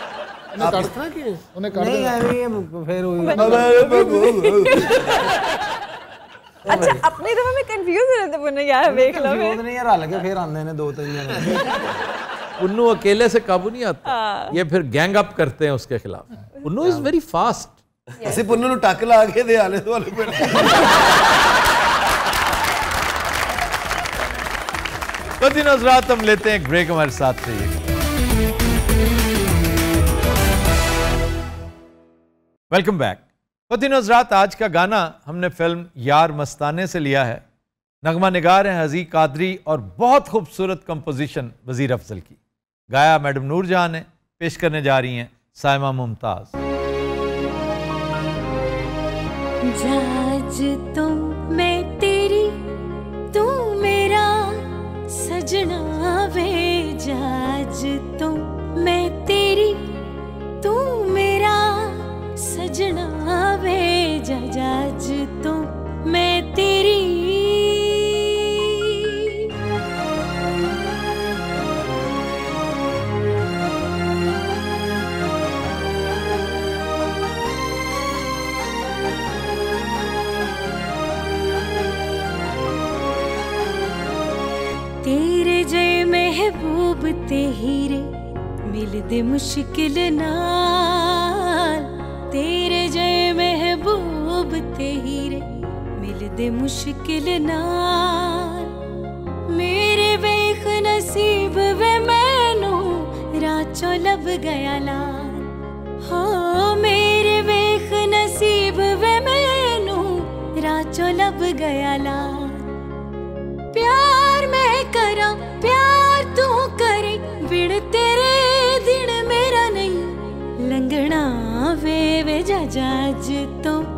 Speaker 2: फिर
Speaker 3: अपने में कंफ्यूज हो रहे थे यार देख लो नहीं फिर दो तीन
Speaker 1: तो उन्नू अकेले से काबू नहीं आता हाँ। ये फिर गैंग अप करते हैं उसके खिलाफ उन्नू इज वेरी फास्ट ऐसे पुन्नू टक ला के ਕੇ ਦੇ ਆਲੇ ਦੁਆਲੇ हम लेते हैं एक ब्रेक हमारे साथ रहिएगा वेलकम बैक फतेह नजरात आज का गाना हमने फिल्म यार मस्ताने से लिया है नगमा निगार हैं हजी कादरी और बहुत खूबसूरत कंपोजिशन वज़ीर अफजल की गाया मैडम नूर जहाँ ने पेश करने जा रही हैं सायमा मुमताज़
Speaker 7: तो ਲੱਭਤੇ ਹੀਰੇ ਮਿਲਦੇ ਮੁਸ਼ਕਿਲ ਨਾਲ ਤੇਰੇ ਜੇ ਮਹਿਬੂਬ ਤੇ ਹੀਰੇ ਮਿਲਦੇ ਮੁਸ਼ਕਿਲ ਨਾਲ ਮੇਰੇ ਵੇਖ ਨਸੀਬ ਵੇ ਮੈਨੂੰ ਰਾਚੋ ਲੱਭ ਗਿਆ ਲਾਲ ਹੋ ਮੇਰੇ ਵੇਖ ਨਸੀਬ ਵੇ ਮੈਨੂੰ ਰਾਚੋ ਲੱਭ ਗਿਆ ਲਾਲ पिण तेरे दिन मेरा नहीं लंगणा वे वे जा जाज तो